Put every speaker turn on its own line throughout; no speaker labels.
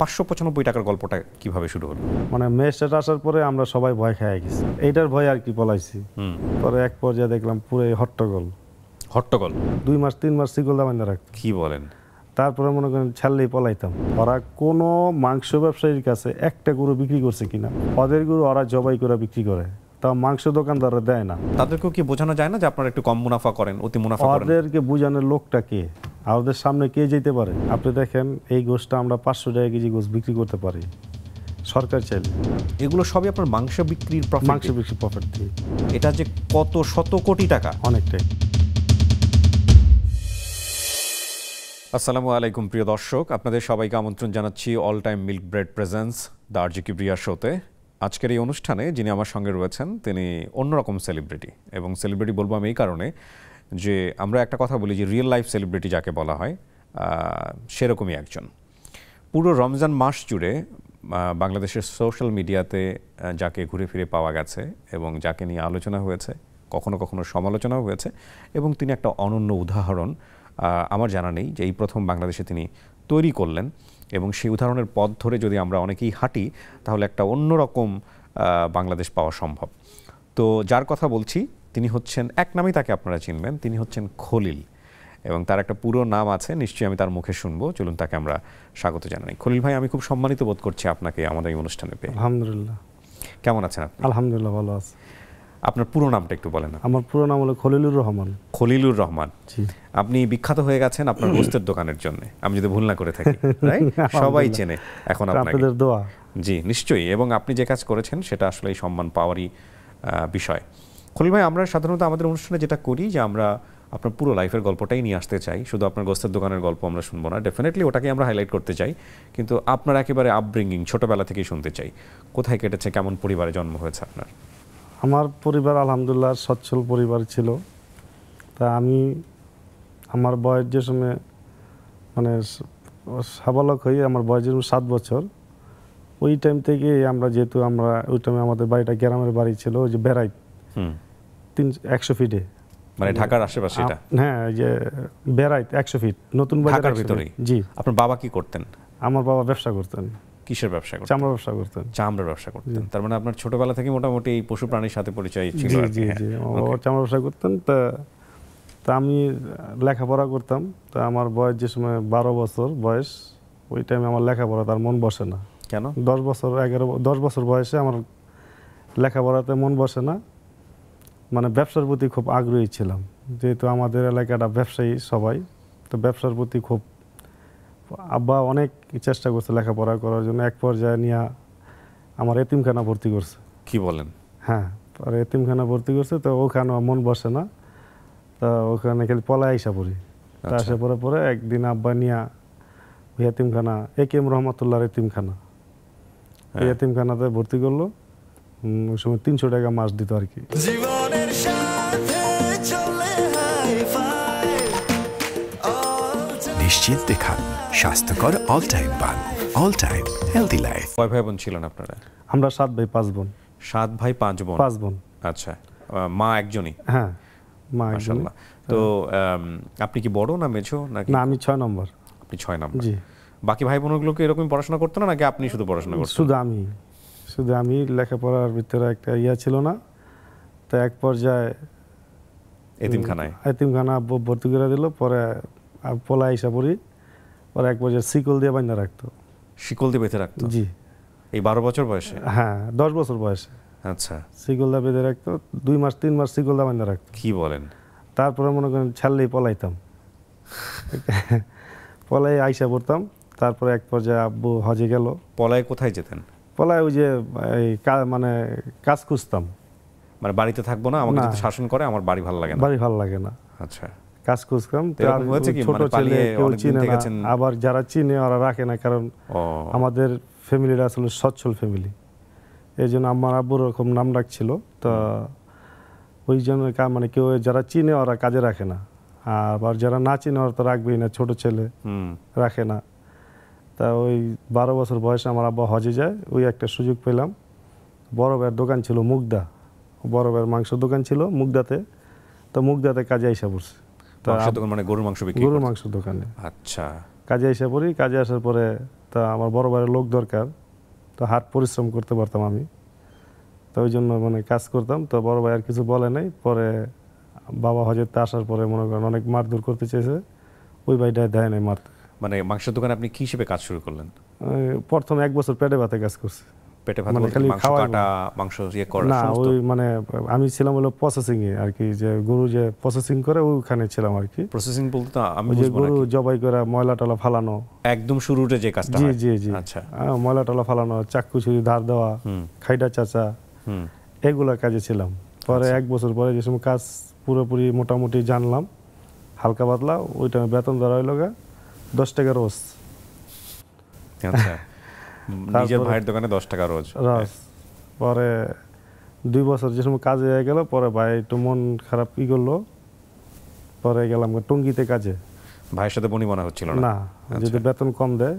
পাঁচশো পঁচানব্বই টাকার গল্পটা কিভাবে শুরু হলো
মানে মেয়ের আসার পরে আমরা সবাই ভয় খাইয়া গেছি এইটার ভয় আর কি পলাইছি পরে এক পর্যায়ে দেখলাম পুরো হট্টগোল হট্টগোল দুই মাস তিন মাস সিগল দামাইন্দা রাখতো কি বলেন তারপরে মনে করেন ছাড়লেই পলাইতাম ওরা কোনো মাংস ব্যবসায়ীর কাছে একটা গরু বিক্রি করছে কিনা ওদের গরু ওরা জবাই করে বিক্রি করে তা মাংস দোকানদাররা দেয় না
তাদেরকেও কি বোঝানো যায় না যে আপনারা একটু কম মুনাফা করেন অতি মুনাফা করেন ওদেরকে
বোঝানোর লোকটা কে আমাদের সামনে কে যেতে পারে আপনি দেখেন এই গোষ্ঠটা আমরা পাঁচশো টাকা কেজি
গোশ বিক্রি করতে পারি সরকার চাইলে এগুলো সবই আপনার মাংস বিক্রির মাংস বিক্রির প্রফিট দিয়ে এটা যে কত শত কোটি টাকা অনেকটাই আসসালামু আলাইকুম প্রিয় দর্শক আপনাদের সবাইকে আমন্ত্রণ জানাচ্ছি all time milk bread presents দার্জি আরজি শোতে আজকের এই অনুষ্ঠানে যিনি আমার সঙ্গে রয়েছেন তিনি অন্যরকম সেলিব্রিটি এবং সেলিব্রিটি বলবো আমি এই কারণে যে আমরা একটা কথা বলি যে রিয়েল লাইফ সেলিব্রিটি যাকে বলা হয় সেরকমই একজন পুরো রমজান মাস জুড়ে বাংলাদেশের সোশ্যাল মিডিয়াতে যাকে ঘুরে ফিরে পাওয়া গেছে এবং যাকে নিয়ে আলোচনা হয়েছে কখনো কখনো সমালোচনাও হয়েছে এবং তিনি একটা অনন্য উদাহরণ আমার জানা নেই যে এই প্রথম বাংলাদেশে তিনি তৈরি করলেন এবং সেই উদাহরণের পথ ধরে যদি আমরা অনেকেই হাঁটি তাহলে একটা অন্যরকম বাংলাদেশ পাওয়া সম্ভব তো যার কথা বলছি তিনি হচ্ছেন এক নামেই তাকে আপনারা চিনবেন তিনি হচ্ছেন খলিল এবং তার একটা পুরো নাম আছে নিশ্চয়ই আমি তার মুখে শুনবো চলুন তাকে আমরা স্বাগত জানাই খলিল ভাই আমি খুব সম্মানিত বোধ করছি আপনাকে আমাদের এই অনুষ্ঠানে পেয়ে
আলহামদুলিল্লাহ কেমন আছেন আপনি আলহামদুলিল্লাহ ভালো আছি
আপনার পুরো নামটা একটু বলেন
আমার পুরো নাম হলো খলিলুর রহমান
খলিলুর রহমান আপনি বিখ্যাত হয়ে গেছেন আপনার গোস্তের দোকানের জন্য আমি যদি ভুল না করে থাকি সবাই চেনে এখন আপনাদের দোয়া জি নিশ্চয়ই এবং আপনি যে কাজ করেছেন সেটা আসলে এই সম্মান পাওয়ারই বিষয় খলিল ভাই আমরা সাধারণত আমাদের অনুষ্ঠানে যেটা করি যে আমরা আপনার পুরো লাইফের গল্পটাই নিয়ে আসতে চাই শুধু আপনার গোস্তের দোকানের গল্প আমরা শুনবো না ডেফিনেটলি ওটাকে আমরা হাইলাইট করতে চাই কিন্তু আপনার একেবারে আপব্রিঙ্গিং ছোটোবেলা থেকেই শুনতে চাই কোথায় কেটেছে কেমন পরিবারে জন্ম হয়েছে আপনার
আমার পরিবার আলহামদুলিল্লাহ সচ্ছল পরিবার ছিল তা আমি আমার বয়স যে সময় মানে সাবালক হয়ে আমার বয়স যে সাত বছর ওই টাইম থেকে আমরা যেহেতু আমরা ওই টাইমে আমাদের বাড়িটা গ্রামের বাড়ি ছিল ওই যে বেড়াই তিন একশো ফিটে
মানে ঢাকার আশেপাশে
হ্যাঁ যে বেড়াই একশো ফিট নতুন বাজার
জি আপনার বাবা কি করতেন আমার বাবা ব্যবসা করতেন কিসের ব্যবসা করতেন চামড়া ব্যবসা করতেন চামড়া ব্যবসা করতেন তার মানে আপনার ছোটবেলা থেকে মোটামুটি এই পশু প্রাণীর সাথে পরিচয় ছিল জি জি হ্যাঁ।
চামড়া ব্যবসা করতেন তা তা আমি লেখাপড়া করতাম তা আমার বয়স যে সময় বারো বছর বয়স ওই টাইমে আমার লেখাপড়া তার মন বসে না কেন দশ বছর এগারো দশ বছর বয়সে আমার লেখাপড়াতে মন বসে না মানে ব্যবসার প্রতি খুব আগ্রহী ছিলাম যেহেতু আমাদের এলাকাটা ব্যবসায়ী সবাই তো ব্যবসার প্রতি খুব আব্বা অনেক চেষ্টা করছে লেখাপড়া করার জন্য এক পর্যায়ে নিয়ে আমার এতিমখানা ভর্তি করছে কি বলেন হ্যাঁ পরে এতিমখানা ভর্তি করছে তো ওখানে মন বসে না তা ওখানে খালি পলায় আইসা পড়ি তা আচ্ছা। আসা পরে পরে একদিন আব্বা নিয়া ওই এতিমখানা এ কে এম রহমতুল্লাহর এতিমখানা এই হ্যাঁ। এতিমখানাতে ভর্তি করলো ওই সময় তিনশো টাকা মাছ দিত আর কি
নিশ্চিন্তে খান স্বাস্থ্যকর অল টাইম পান অল টাইম হেলদি লাইফ কয় ভাই বোন ছিলেন আপনারা আমরা সাত ভাই পাঁচ বোন সাত ভাই পাঁচ বোন পাঁচ বোন আচ্ছা মা একজনই
হ্যাঁ মা মাশাআল্লাহ
তো আপনি কি বড় না মেঝো নাকি না আমি 6 নম্বর আপনি 6 নম্বর জি বাকি ভাই বোনগুলোকে এরকম পড়াশোনা করতে না নাকি আপনি শুধু পড়াশোনা করতেন
শুধু আমি শুধু আমি লেখাপড়ার ভিতরে একটা ইয়া ছিল না তো এক পর্যায়ে এতিমখানায় এতিমখানা ভর্তি করে দিল পরে পোলা হিসাব পড়ি ওরা এক বছর শিকল দিয়ে বান্ধা রাখতো
শিকল দিয়ে বেঁধে রাখতো জি এই বারো বছর বয়সে হ্যাঁ দশ বছর বয়সে আচ্ছা
শিকল দিয়ে বেঁধে রাখতো দুই মাস তিন মাস শিকল দিয়ে বান্ধা রাখতো কি বলেন তারপরে মনে করেন ছাড়লেই পলাইতাম পলাই আইসা পড়তাম তারপরে এক পর্যায়ে আব্বু হজে
গেল পলাই কোথায় যেতেন
পলাই ওই যে এই মানে কাজ খুঁজতাম
মানে বাড়িতে থাকবো না আমাকে শাসন করে আমার বাড়ি ভালো লাগে না
বাড়ি ভালো লাগে না আচ্ছা কাজ করছিলাম ছোট মানে ছেলে কেউ চিনে না আবার যারা চিনে ওরা রাখে না কারণ আমাদের ফ্যামিলিটা আসলে সচ্ছল ফ্যামিলি এই জন্য আমার আব্বুর ওরকম নাম ডাকছিল তা ওই জন্য মানে কেউ যারা চিনে ওরা কাজে রাখে না আবার যারা না চিনে ওরা তো রাখবেই না ছোট ছেলে রাখে না তা ওই বারো বছর বয়সে আমার আব্বা হজে যায় ওই একটা সুযোগ পেলাম বরফের দোকান ছিল মুগদা বরফের মাংস দোকান ছিল মুগদাতে তো মুগদাতে কাজে আইসা পড়ছে তা
মানে গরুর মাংস বিক্রি গরুর মাংসের দোকানে আচ্ছা
কাজে এসে পড়ি কাজে আসার পরে তা আমার বড় বাড়ির লোক দরকার তো হাট পরিশ্রম করতে পারতাম আমি তো ওই জন্য মানে কাজ করতাম তো বড় ভাই আর কিছু বলে নাই পরে বাবা হজরতে আসার পরে মনে করেন অনেক মারধর করতে চেয়েছে ওই ভাইটা দেয় নাই মারতে
মানে মাংসের দোকানে আপনি কী হিসেবে কাজ শুরু করলেন
প্রথম এক বছর পেটে ভাতে কাজ করছে পেটে ভাত মানে খালি খাওয়া কাটা মানে।
মাংস ইয়ে করা না ওই
মানে আমি ছিলাম হলো প্রসেসিং এ আর কি যে গরু যে প্রসেসিং করে ওখানে ছিলাম আর কি প্রসেসিং বলতে
তো আমি যে গরু
জবাই করা ময়লা টলা ফালানো
একদম শুরুতে যে কাজটা জি জি জি আচ্ছা
ময়লা টলা ফালানো চাকু ছুরি ধার দেওয়া খাইডা চাচা এগুলা কাজে ছিলাম পরে আচ্ছা। এক বছর পরে যে সময় কাজ পুরোপুরি মোটামুটি জানলাম হালকা পাতলা ওইটা বেতন ধরা হইলো গা দশ টাকা রোজ
আচ্ছা
নিজের ভাইয়ের দোকানে দশ টাকা রোজ
পরে দুই বছর যে সময় কাজে হয়ে গেল পরে ভাই একটু মন খারাপ ই করলো পরে গেলাম টঙ্গিতে
কাজে ভাইয়ের সাথে বনা হচ্ছিল না আচ্ছা। যদি
বেতন কম দেয়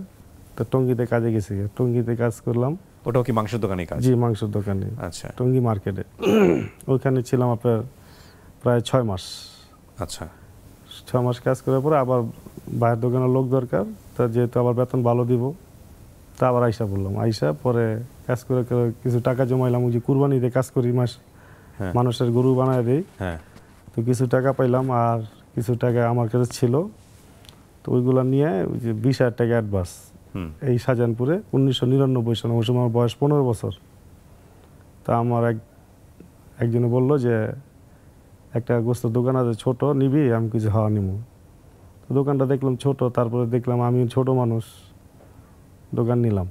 তো টঙ্গিতে কাজে গেছি টঙ্গিতে কাজ করলাম
ওটাও কি মাংসের দোকানে কাজ
জি মাংসের দোকানে আচ্ছা টঙ্গি মার্কেটে ওইখানে ছিলাম আপনার প্রায় ছয় মাস আচ্ছা ছয় মাস কাজ করার পরে আবার বাইরের দোকানে লোক দরকার তা যেহেতু আবার বেতন ভালো দিব তা আবার আইসা বললাম আইসা পরে কাজ করে কিছু টাকা জমাইলাম ওই যে কুরবানি দিয়ে কাজ করি মাস হ্যাঁ। মানুষের গরু বানায় দিই হ্যাঁ। তো কিছু টাকা পাইলাম আর কিছু টাকা আমার কাছে ছিল তো ওইগুলো নিয়ে ওই যে বিশ হাজার টাকা অ্যাডভান্স এই শাহজাহানপুরে উনিশশো নিরানব্বই সালে ওই সময় আমার বয়স পনেরো বছর তা আমার এক একজনে বলল যে একটা গোস্তের দোকান আছে ছোট নিবি আমি কিছু হাওয়া নিব দোকানটা দেখলাম ছোট তারপরে দেখলাম আমি ছোট মানুষ দোকান নিলাম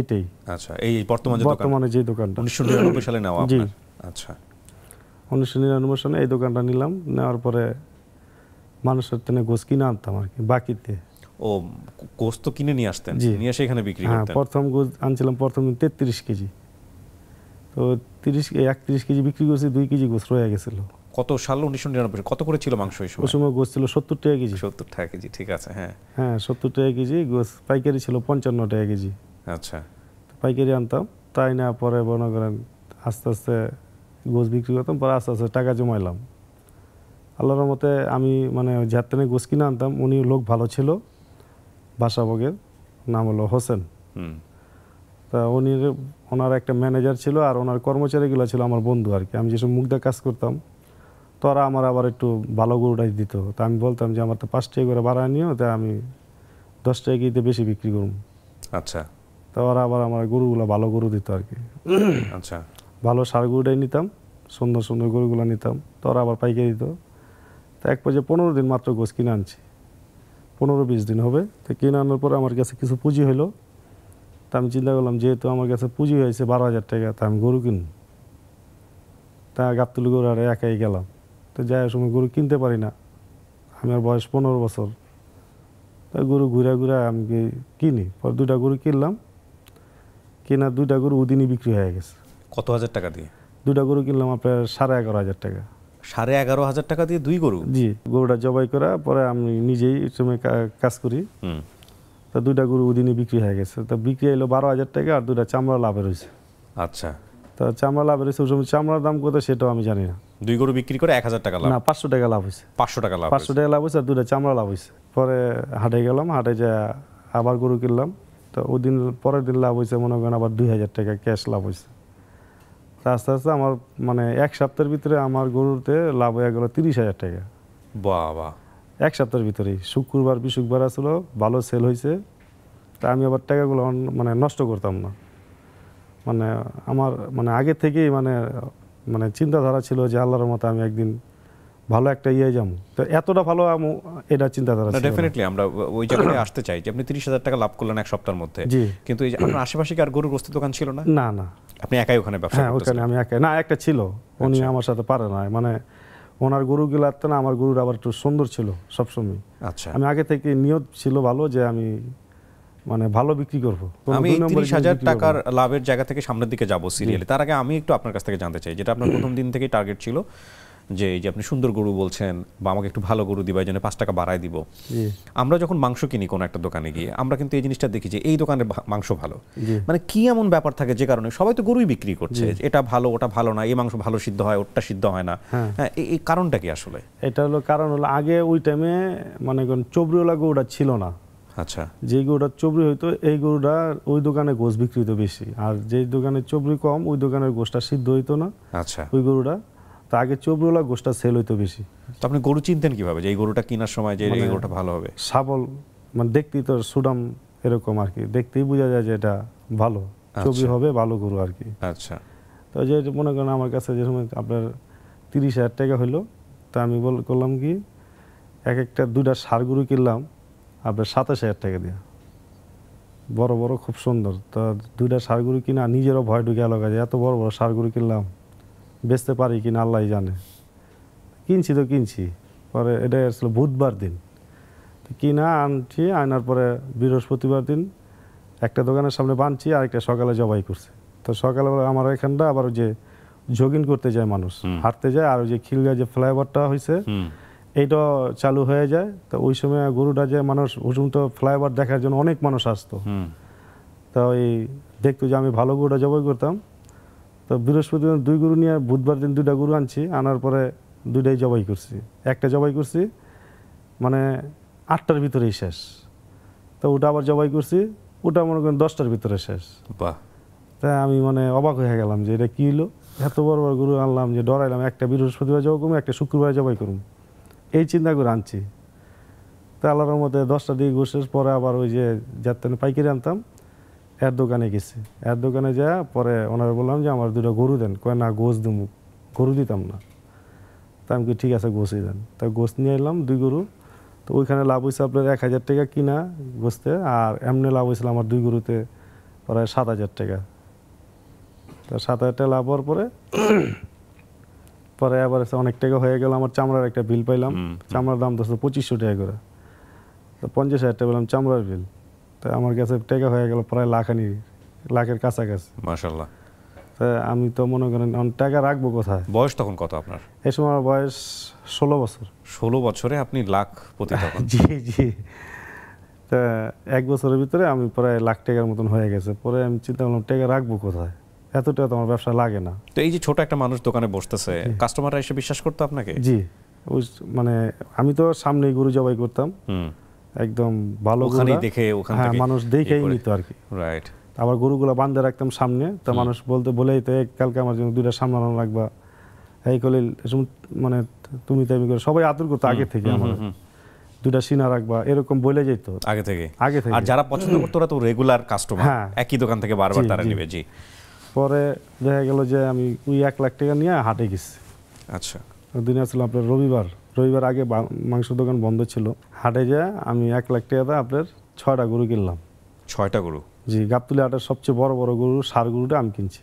এইটাই আচ্ছা, বর্তমানে যে দোকানটা আচ্ছা।
সালে এই দোকানটা নিলাম নেওয়ার পরে মানুষের তেনে গোস কিনে আনতাম আর কি বাকিতে
ও গোস তো কিনে নিয়ে আসতেন নিয়ে এসে এখানে বিক্রি হ্যাঁ, প্রথম
গোস আনছিলাম প্রথম দিন তেত্রিশ কেজি তো তিরিশ একত্রিশ কেজি বিক্রি করছি দুই কেজি গোস রয়ে গেছিলো
কত সাল উনিশশো নিরানব্বই কত করে ছিল মাংস ওই সময় গোস ছিল সত্তর টাকা কেজি সত্তর টাকা কেজি ঠিক আছে হ্যাঁ
হ্যাঁ সত্তর টাকা কেজি গোস পাইকারি ছিল পঞ্চান্ন টাকা কেজি আচ্ছা পাইকারি আনতাম তাই না পরে মনে করেন আস্তে আস্তে গোস বিক্রি করতাম পরে আস্তে আস্তে টাকা জমাইলাম আল্লাহর মতে আমি মানে ঝাড়তেনে গোস কিনে আনতাম উনি লোক ভালো ছিল বাসাবগের নাম হলো হোসেন তা উনি ওনার একটা ম্যানেজার ছিল আর ওনার কর্মচারীগুলো ছিল আমার বন্ধু আর কি আমি যেসব মুগ্ধা কাজ করতাম তোরা আমার আবার একটু ভালো গরুটাই দিত তা আমি বলতাম যে আমার তো পাঁচ টাকা করে ভাড়া নিও তা আমি দশ টাকা কিনতে বেশি বিক্রি করুন আচ্ছা তা ওরা আবার আমার গরুগুলো ভালো গরু দিত আর কি আচ্ছা ভালো সার গরুটাই নিতাম সুন্দর সুন্দর গরুগুলো নিতাম তোরা আবার পাইকারি দিত তা এক পর্যায়ে পনেরো দিন মাত্র গোছ কিনে আনছি পনেরো বিশ দিন হবে তো কিনে আনার পরে আমার কাছে কিছু পুঁজি হলো তা আমি চিন্তা করলাম যেহেতু আমার কাছে পুঁজি হয়েছে বারো হাজার টাকা তা আমি গরু কিনব তা গাবতুলি গরু আর একাই গেলাম তো যাই সময় গরু কিনতে পারি না আমার বয়স পনেরো বছর তাই গরু ঘুরে ঘুরে আমি কিনি পরে দুটা গরু কিনলাম কেনা দুইটা গরু ওদিনই বিক্রি হয়ে গেছে
কত হাজার টাকা দিয়ে
দুটা গরু কিনলাম আপনার সাড়ে এগারো হাজার টাকা
সাড়ে এগারো হাজার টাকা দিয়ে দুই গরু জি
গরুটা জবাই করা পরে আমি নিজেই সময় কাজ করি তা দুইটা গরু ওদিনই বিক্রি হয়ে গেছে তা বিক্রি এলো বারো হাজার টাকা আর দুটা চামড়া লাভের হয়েছে আচ্ছা তা চামড়া লাভের হয়েছে ওই সময় চামড়ার দাম কত সেটাও আমি জানি না
দুই গরু বিক্রি করে এক হাজার টাকা লাভ না
পাঁচশো টাকা লাভ হয়েছে
পাঁচশো টাকা লাভ পাঁচশো
টাকা লাভ হয়েছে আর দুটা চামড়া লাভ হয়েছে পরে হাটে গেলাম হাটে যা আবার গরু কিনলাম তো ওই দিন পরের দিন লাভ হয়েছে মনে করেন আবার দুই হাজার টাকা ক্যাশ লাভ হয়েছে আস্তে আস্তে আমার মানে এক সপ্তাহের ভিতরে আমার গরুতে লাভ হয়ে গেল তিরিশ হাজার টাকা বাবা এক সপ্তাহের ভিতরেই শুক্রবার শুকবার আসলো ভালো সেল হয়েছে তা আমি আবার টাকাগুলো মানে নষ্ট করতাম না মানে আমার মানে আগে থেকেই মানে মানে চিন্তাধারা ছিল যে আল্লাহর মতো আমি একদিন ভালো একটা ইয়ে যাবো তো এতটা ভালো আমি এটা চিন্তাধারা ডেফিনেটলি
আমরা ওই জায়গায় আসতে চাই যে আপনি তিরিশ হাজার টাকা লাভ করলেন এক সপ্তাহের মধ্যে কিন্তু এই যে আপনার আশেপাশে আর গরুর গোস্তের দোকান ছিল না না না আপনি একাই ওখানে ব্যবসা হ্যাঁ ওখানে
আমি একাই না একটা ছিল উনি আচ্ছা। আমার সাথে পারে না মানে ওনার গরুগুলো আর না আমার গরুর আবার
একটু সুন্দর ছিল সবসময় আচ্ছা
আমি আগে থেকে নিয়ত ছিল ভালো যে আমি মানে ভালো বিক্রি করবো আমি তিরিশ হাজার টাকার
লাভের জায়গা থেকে সামনের দিকে যাবো সিরিয়ালে তার আগে আমি একটু আপনার কাছ থেকে জানতে চাই যেটা আপনার প্রথম দিন থেকেই টার্গেট ছিল যে এই যে আপনি সুন্দর গরু বলছেন বা আমাকে একটু ভালো গরু দিবা এই জন্য পাঁচ টাকা বাড়াই দিব আমরা যখন মাংস কিনি কোনো একটা দোকানে গিয়ে আমরা কিন্তু এই জিনিসটা দেখি যে এই দোকানের মাংস ভালো মানে কি এমন ব্যাপার থাকে যে কারণে সবাই তো গরুই বিক্রি করছে এটা ভালো ওটা ভালো না এই মাংস ভালো সিদ্ধ হয় ওটা সিদ্ধ হয় না হ্যাঁ, হ্যাঁ এই কারণটা কি আসলে এটা হলো কারণ
হলো আগে ওই টাইমে মানে চবরিওয়ালা গরুটা ছিল না আচ্ছা যে গরুটা চবরি হইতো এই গরুটা ওই দোকানে গোশ বিক্রিত বেশি আর যে দোকানে চবরি কম ওই দোকানের গোশটা সিদ্ধ হইতো না আচ্ছা ওই গরুটা তা আগে চবরিওয়ালা গোশটা সেল হইতো বেশি তো আপনি গরু চিনতেন
কিভাবে যে এই গরুটা কেনার সময় যে এই মানে গরুটা ভালো হবে সাবল
মানে দেখতেই তো সুডাম এরকম আর কি দেখতেই বোঝা যায় যে এটা ভালো আচ্ছা। চবরি হবে ভালো গরু
আর কি আচ্ছা
তো যে মনে করেন আমার কাছে যে সময় আপনার তিরিশ হাজার টাকা হইলো তা আমি বল করলাম কি এক একটা দুইটা সার গরু কিনলাম আপনার সাতাশ হাজার টাকা দিয়ে বড় বড় খুব সুন্দর তা দুইটা সারগুলো কিনা নিজেরও ভয় ঢুকে এলো কাজে এত বড় বড় সারগুলো কিনলাম বেচতে পারি কিনা আল্লাহ জানে কিনছি তো কিনছি পরে এটা আসলে বুধবার দিন তো কিনা আনছি আনার পরে বৃহস্পতিবার দিন একটা দোকানের সামনে বানছি আর একটা সকালে জবাই করছে তো সকালবেলা আমার এখানটা আবার যে জগিং করতে যায় মানুষ হাঁটতে যায় আর ওই যে খিলগা যে ফ্লাইওভারটা হয়েছে এইটা চালু হয়ে যায় তো ওই সময় গরুটা যে মানুষ তো ফ্লাইওভার দেখার জন্য অনেক মানুষ আসতো তা ওই দেখতো যে আমি ভালো গরুটা জবাই করতাম তো বৃহস্পতি দুই গরু নিয়ে বুধবার দিন দুইটা গরু আনছি আনার পরে দুইটাই জবাই করছি একটা জবাই করছি মানে আটটার ভিতরেই শেষ তো ওটা আবার জবাই করছি ওটা মনে করেন দশটার ভিতরে শেষ বাহ তা আমি মানে অবাক হয়ে গেলাম যে এটা কী হলো এত বড় বড় গরু আনলাম যে ডরাইলাম একটা বৃহস্পতিবার জবাই করুম একটা শুক্রবার জবাই করুন এই চিন্তা করে আনছি তা আল্লাহর মধ্যে দশটা দিকে ঘুষের পরে আবার ওই যে যাতেন পাইকারি আনতাম এর দোকানে গেছি এর দোকানে যা পরে ওনারা বললাম যে আমার দুটো গরু দেন কয় না গোস দিব গরু দিতাম না তা আমি কি ঠিক আছে গোসই দেন তা গোস নিয়ে এলাম দুই গরু তো ওইখানে লাভ হয়েছে আপনার এক হাজার টাকা কিনা গোসতে আর এমনি লাভ হয়েছিল আমার দুই গরুতে প্রায় সাত হাজার টাকা তা সাত হাজার টাকা লাভ হওয়ার পরে পরে আবার অনেক টাকা হয়ে গেল আমার চামড়ার একটা বিল পাইলাম চামড়ার দাম তো পঁচিশশো টাকা করে তো পঞ্চাশ হাজার টাকা পেলাম চামড়ার বিল তো আমার কাছে টাকা হয়ে গেল প্রায় লাখ আনি লাখের কাছাকাছি মার্শাল্লাহ তা আমি তো মনে করেন টাকা রাখবো কোথায়
বয়স তখন কত আপনার
এই সময় আমার বয়স ষোলো বছর ষোলো
বছরে আপনি লাখ প্রতি
জি জি তা এক বছরের ভিতরে আমি প্রায় লাখ টাকার মতন হয়ে গেছে পরে আমি চিন্তা করলাম টাকা রাখবো কোথায় এতটা তোমার ব্যবসা লাগে না
তো এই যে ছোট একটা মানুষ দোকানে বসতেছে কাস্টমাররা এসে বিশ্বাস করতো আপনাকে
জি মানে আমি তো সামনে গুরু জবাই করতাম একদম
ভালো ওখানেই দেখে ওখান হ্যাঁ, মানুষ ইয়ে দেখেই নিত আর কি রাইট
আবার গরুগুলো বান্ধে রাখতাম সামনে তো মানুষ বলতে বলেই তো কালকে আমার জন্য দুইটা সামলানো লাগবা এই করলে মানে তুমি তাই করে সবাই আদর করতো আগে থেকে আমার দুটা সিনা রাখবা এরকম বলে যেত
আগে থেকে আগে থেকে আর যারা পছন্দ করতো ওরা
তো রেগুলার হ্যাঁ। কাস্টমার একই দোকান থেকে বারবার তারা নেবে জি
পরে দেখা গেল যে আমি ওই এক লাখ টাকা নিয়ে হাটে গেছি আচ্ছা দিনে আসলে আপনার রবিবার রবিবার আগে মাংস দোকান বন্ধ ছিল হাটে যে আমি এক লাখ দিয়ে আপনার ছয়টা গরু কিনলাম ছয়টা গরু জি গাবতুলি হাটের সবচেয়ে বড় বড় গরু সার গরুটা আমি কিনছি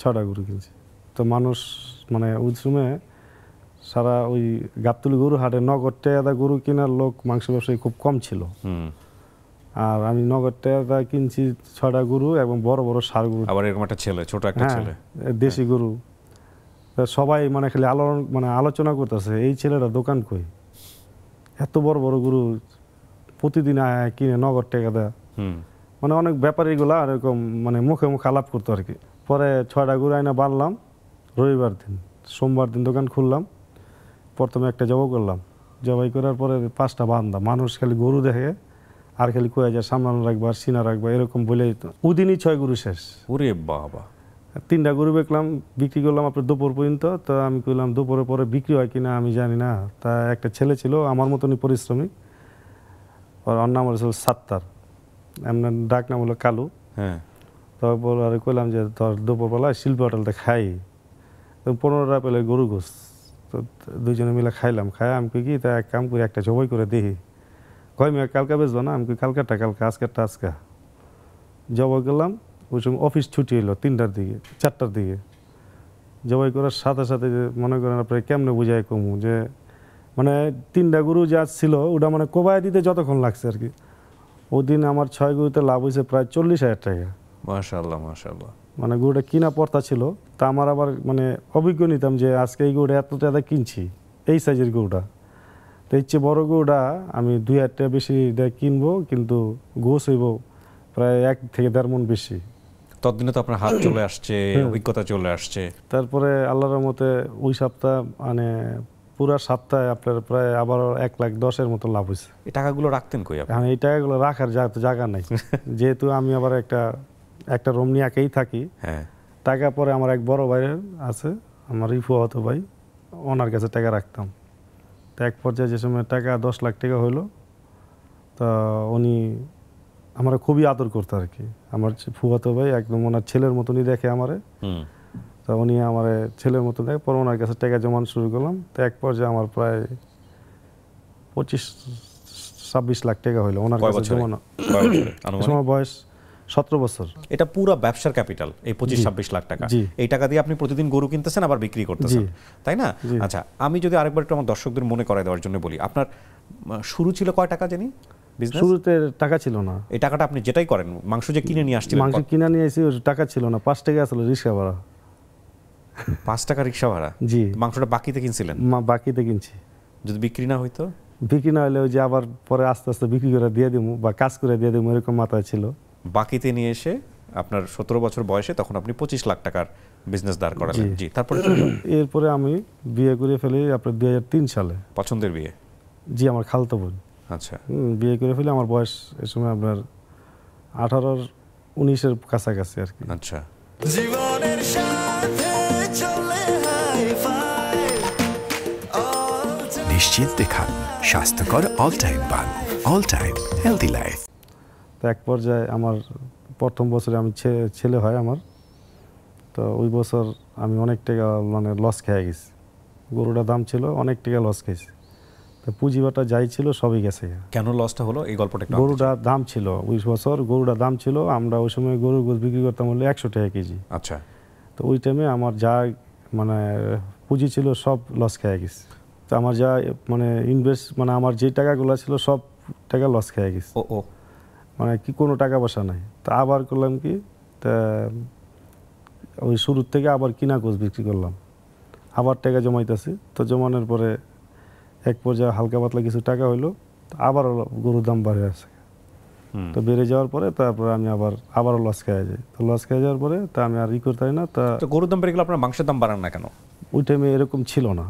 ছটা গরু কিনছি তো মানুষ মানে ওই সারা ওই গাবতুলি গরু হাটে নগদ টাকা গরু কেনার লোক মাংস ব্যবসায়ী খুব কম ছিল আর আমি নগদটা কিনছি ছটা গরু এবং বড় বড় সার গরু আবার
এরকম একটা ছেলে ছোট একটা হ্যাঁ, ছেলে
দেশি হ্যাঁ। গরু সবাই মানে খালি আলো মানে আলোচনা করতেছে এই ছেলেরা দোকান কই এত বড় বড় গরু প্রতিদিন কিনে নগর টেকা দেয় মানে অনেক ব্যাপারীগুলা এরকম মানে মুখে মুখে আলাপ করতো আর কি পরে ছয়টা গরু আইনা বাড়লাম রবিবার দিন সোমবার দিন দোকান খুললাম প্রথমে একটা জবাই করলাম জবাই করার পরে পাঁচটা বান্ধা মানুষ খালি গরু দেখে আর খালি কয়ে যায় সামলানো রাখবা সিনা রাখবা এরকম বলে যেত ওদিনই ছয় গরু শেষ
ওরে বাবা
তিনটা গরু বেকলাম বিক্রি করলাম আপনার দুপুর পর্যন্ত তো আমি কইলাম দুপুরের পরে বিক্রি হয় কিনা আমি জানি না তা একটা ছেলে ছিল আমার মতনই পরিশ্রমী ওর অন্য আমার ছিল সাত্তার এমনি ডাক নাম হলো কালু হ্যাঁ তারপর আর কইলাম যে ধর দুপুরবেলা শিল্প হোটেলটা খাই পনেরোটা পেলে গরু গোস তো দুইজনে মিলে খাইলাম খাই আমি কি তা এক কাম করি একটা জবাই করে দিই কয় মেয়ে কালকা বেচবো না আমি কালকাটা কালকা আজকেরটা আজকা জবাই করলাম ওই সময় অফিস ছুটি হইলো তিনটার দিকে চারটার দিকে জবাই করার সাথে সাথে মনে করেন আপনার কেমনে বুঝাই কমু যে মানে তিনটা গরু যা ছিল ওটা মানে কোবায় দিতে যতক্ষণ লাগছে আর কি ওদিন আমার ছয় গরুতে লাভ হয়েছে প্রায় চল্লিশ হাজার টাকা
মাশাল্লাহ মাশাল্লাহ
মানে গরুটা কিনা পর্তা ছিল তা আমার আবার মানে অভিজ্ঞ নিতাম যে আজকে এই গরুটা এত টাকা কিনছি এই সাইজের গরুটা তো এর চেয়ে বড় গরুটা আমি দুই হাজারটা বেশি দেয় কিনবো কিন্তু গোস হইব প্রায় এক থেকে দেড় মন বেশি
ততদিনে তো আপনার হাত চলে আসছে হ্যাঁ। অভিজ্ঞতা চলে আসছে
তারপরে আল্লাহর মতে ওই সপ্তাহ মানে পুরা সপ্তাহে আপনার প্রায় আবার এক লাখ দশের মতো লাভ হয়েছে এই টাকাগুলো রাখতেন কই আপনি এই টাকাগুলো রাখার জায়গা নাই যেহেতু আমি আবার একটা একটা রুম নিয়ে একেই থাকি হ্যাঁ টাকা পরে আমার এক বড় ভাই আছে আমার ইফু হতো ভাই ওনার কাছে টাকা রাখতাম তো এক পর্যায়ে যে সময় টাকা দশ লাখ টাকা হইলো তা উনি আমার খুবই আদর করতো আর কি আমার ফুয়াতো ভাই একদম ওনার ছেলের মতনই দেখে আমারে তা উনি আমার ছেলের মতো দেখে পরে ওনার কাছে টাকা জমানো শুরু করলাম তো এক পর্যায়ে আমার প্রায় পঁচিশ ছাব্বিশ লাখ টাকা হইলো ওনার কাছে জমানো সময় বয়স সতেরো বছর
এটা পুরো ব্যবসার ক্যাপিটাল এই পঁচিশ ছাব্বিশ লাখ টাকা এই টাকা দিয়ে আপনি প্রতিদিন গরু কিনতেছেন আবার বিক্রি করতেছেন তাই না আচ্ছা আমি যদি আরেকবার একটু আমার দর্শকদের মনে করায় দেওয়ার জন্য বলি আপনার শুরু ছিল কয় টাকা জানি শুরুতে টাকা ছিল না এই টাকাটা আপনি যেটাই করেন মাংস যে কিনে নিয়ে আসছিলেন মাংস
কিনে নিয়ে এসে টাকা ছিল না পাঁচ টাকা আসলে রিক্সা ভাড়া
পাঁচ টাকা রিক্সা ভাড়া জি মাংসটা বাকিতে কিনছিলেন বাকিতে কিনছি যদি বিক্রি না হইতো
বিক্রি না হলে ওই যে আবার পরে আস্তে আস্তে বিক্রি করে দিয়ে দিব বা কাজ করে দিয়ে দিব এরকম মাথায় ছিল
বাকিতে নিয়ে এসে আপনার সতেরো বছর বয়সে তখন আপনি পঁচিশ লাখ টাকার বিজনেস দাঁড় করালেন জি তারপরে
এরপরে আমি বিয়ে করে ফেলি আপনার দুই সালে পছন্দের বিয়ে জি আমার খালতো বোন আচ্ছা বিয়ে করে ফেলে আমার বয়স এ সময় আপনার আঠারোর উনিশের কাছাকাছি আর কি আচ্ছা
জীবনের
নিশ্চিত দেখান স্বাস্থ্যকর all time bun all time healthy life
এক পর্যায়ে আমার প্রথম বছরে আমি ছেলে হয় আমার তো ওই বছর আমি অনেক টাকা মানে লস খেয়ে গেছি গরুটার দাম ছিল অনেক টাকা লস খেয়েছি তো পুঁজিবাটা যাই ছিল সবই গেছে কেন লসটা হলো এই গল্পটা গরুটার দাম ছিল ওই বছর গরুটার দাম ছিল আমরা ওই সময় গরুর গোস বিক্রি করতাম হলে একশো টাকা কেজি আচ্ছা তো ওই টাইমে আমার যা মানে পুঁজি ছিল সব লস খেয়ে গেছে তো আমার যা মানে ইনভেস্ট মানে আমার যে টাকাগুলো ছিল সব টাকা লস খেয়ে গেছে ও ও মানে কি কোনো টাকা পয়সা নাই তা আবার করলাম কি তা ওই শুরুর থেকে আবার কিনা কোচ বিক্রি করলাম আবার টাকা জমাইতেছি তো জমানোর পরে এক পর্যায়ে হালকা পাতলা কিছু টাকা হইলো আবার গরুর দাম বাড়ে আসে তো বেড়ে যাওয়ার পরে তারপরে আমি আবার আবারও লস খেয়ে যাই তো লস খেয়ে যাওয়ার পরে তা আমি আর ই করতে পারি না তা
গরুর দাম বেড়ে গেলে আপনার মাংসের দাম বাড়ান না কেন
ওই টাইমে এরকম ছিল না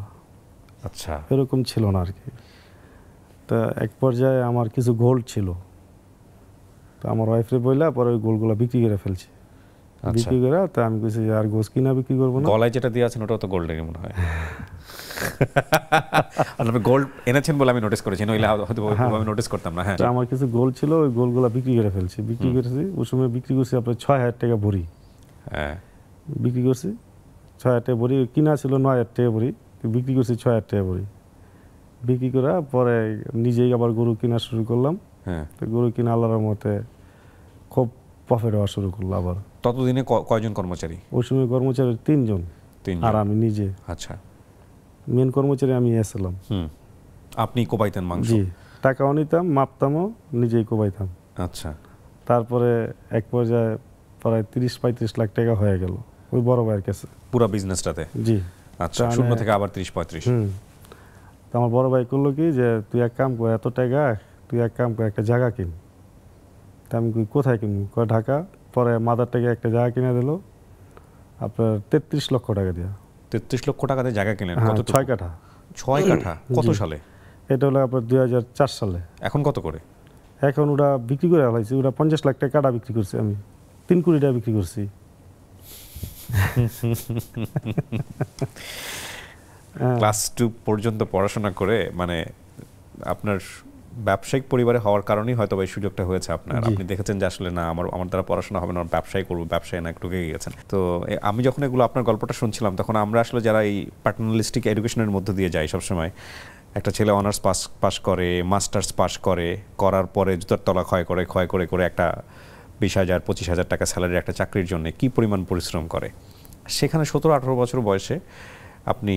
আচ্ছা এরকম ছিল না আর কি তা এক পর্যায়ে আমার কিছু গোল্ড ছিল তো আমার ওয়াইফরে বইলা পরে ওই গোলগুলো বিক্রি করে ফেলছি আচ্ছা। বিক্রি করে তা আমি কইছি আর গোস কিনা বিক্রি করবো না গলায়
যেটা দিয়ে আছেন ওটা তো গোল্ডের মনে হয় আর আপনি গোল্ড এনেছেন বলে আমি নোটিস করেছি নইলে হয়তো হ্যাঁ। আমি নোটিস করতাম না হ্যাঁ
আমার কিছু গোল ছিল ওই গোলগুলো বিক্রি করে ফেলছি বিক্রি করেছি ওই সময় বিক্রি করছি আপনার ছয় হাজার টাকা ভরি হ্যাঁ বিক্রি করছি ছয় হাজার টাকা ভরি কিনা ছিল নয় হাজার টাকা ভরি বিক্রি করছি ছয় হাজার টাকা ভরি বিক্রি করা পরে নিজেই আবার গরু কেনা শুরু করলাম হ্যাঁ তো গরু কিনে আল্লাহর মতে খুব প্রফিট হওয়া শুরু করলো আবার
ততদিনে কয়জন কর্মচারী
ওই সময় কর্মচারী তিনজন আর আমি নিজে আচ্ছা মেন কর্মচারী আমি এসেছিলাম
আপনি কোবাইতেন মাংস জি
টাকাও নিতাম মাপতামও নিজেই কোবাইতাম আচ্ছা তারপরে এক পর্যায়ে প্রায় তিরিশ পঁয়ত্রিশ লাখ টাকা হয়ে গেল ওই বড় ভাইয়ের কাছে
পুরো বিজনেসটাতে জি আচ্ছা শূন্য থেকে আবার তিরিশ পঁয়ত্রিশ
আমার বড় ভাই করলো কি যে তুই এক কাম কর এত টাকা তুই এক কাম কর একটা জায়গা কিন তা আমি কোথায় কিনবো কয় ঢাকা পরে মাদারটাকে একটা জায়গা কিনে দিল আপনার তেত্রিশ লক্ষ টাকা দিয়া
তেত্রিশ লক্ষ টাকাতে জায়গা কিনে হ্যাঁ, কত ছয় কাঠা ছয় কাঠা কত সালে
এটা হলো আপনার দুই হাজার চার সালে এখন কত করে এখন ওরা বিক্রি করে ফেলাইছি ওরা পঞ্চাশ লাখ টাকা কাটা বিক্রি করছি আমি তিন কোটি টাকা বিক্রি করছি
হ্যাঁ। ক্লাস টু পর্যন্ত পড়াশোনা করে মানে আপনার ব্যবসায়িক পরিবারে হওয়ার কারণেই হয়তো এই সুযোগটা হয়েছে আপনার আপনি দেখেছেন যে আসলে না আমার আমার দ্বারা পড়াশোনা হবে না ব্যবসায় করবো ব্যবসায় না ঢুকে গিয়েছেন তো আমি যখন এগুলো আপনার গল্পটা শুনছিলাম তখন আমরা আসলে যারা এই প্যাটার্নালিস্টিক এডুকেশনের মধ্যে দিয়ে যাই সবসময় একটা ছেলে অনার্স পাস পাস করে মাস্টার্স পাস করে করার পরে জুতার তলা ক্ষয় করে ক্ষয় করে করে একটা বিশ হাজার পঁচিশ হাজার টাকা স্যালারির একটা চাকরির জন্য কি পরিমাণ পরিশ্রম করে সেখানে সতেরো আঠেরো বছর বয়সে আপনি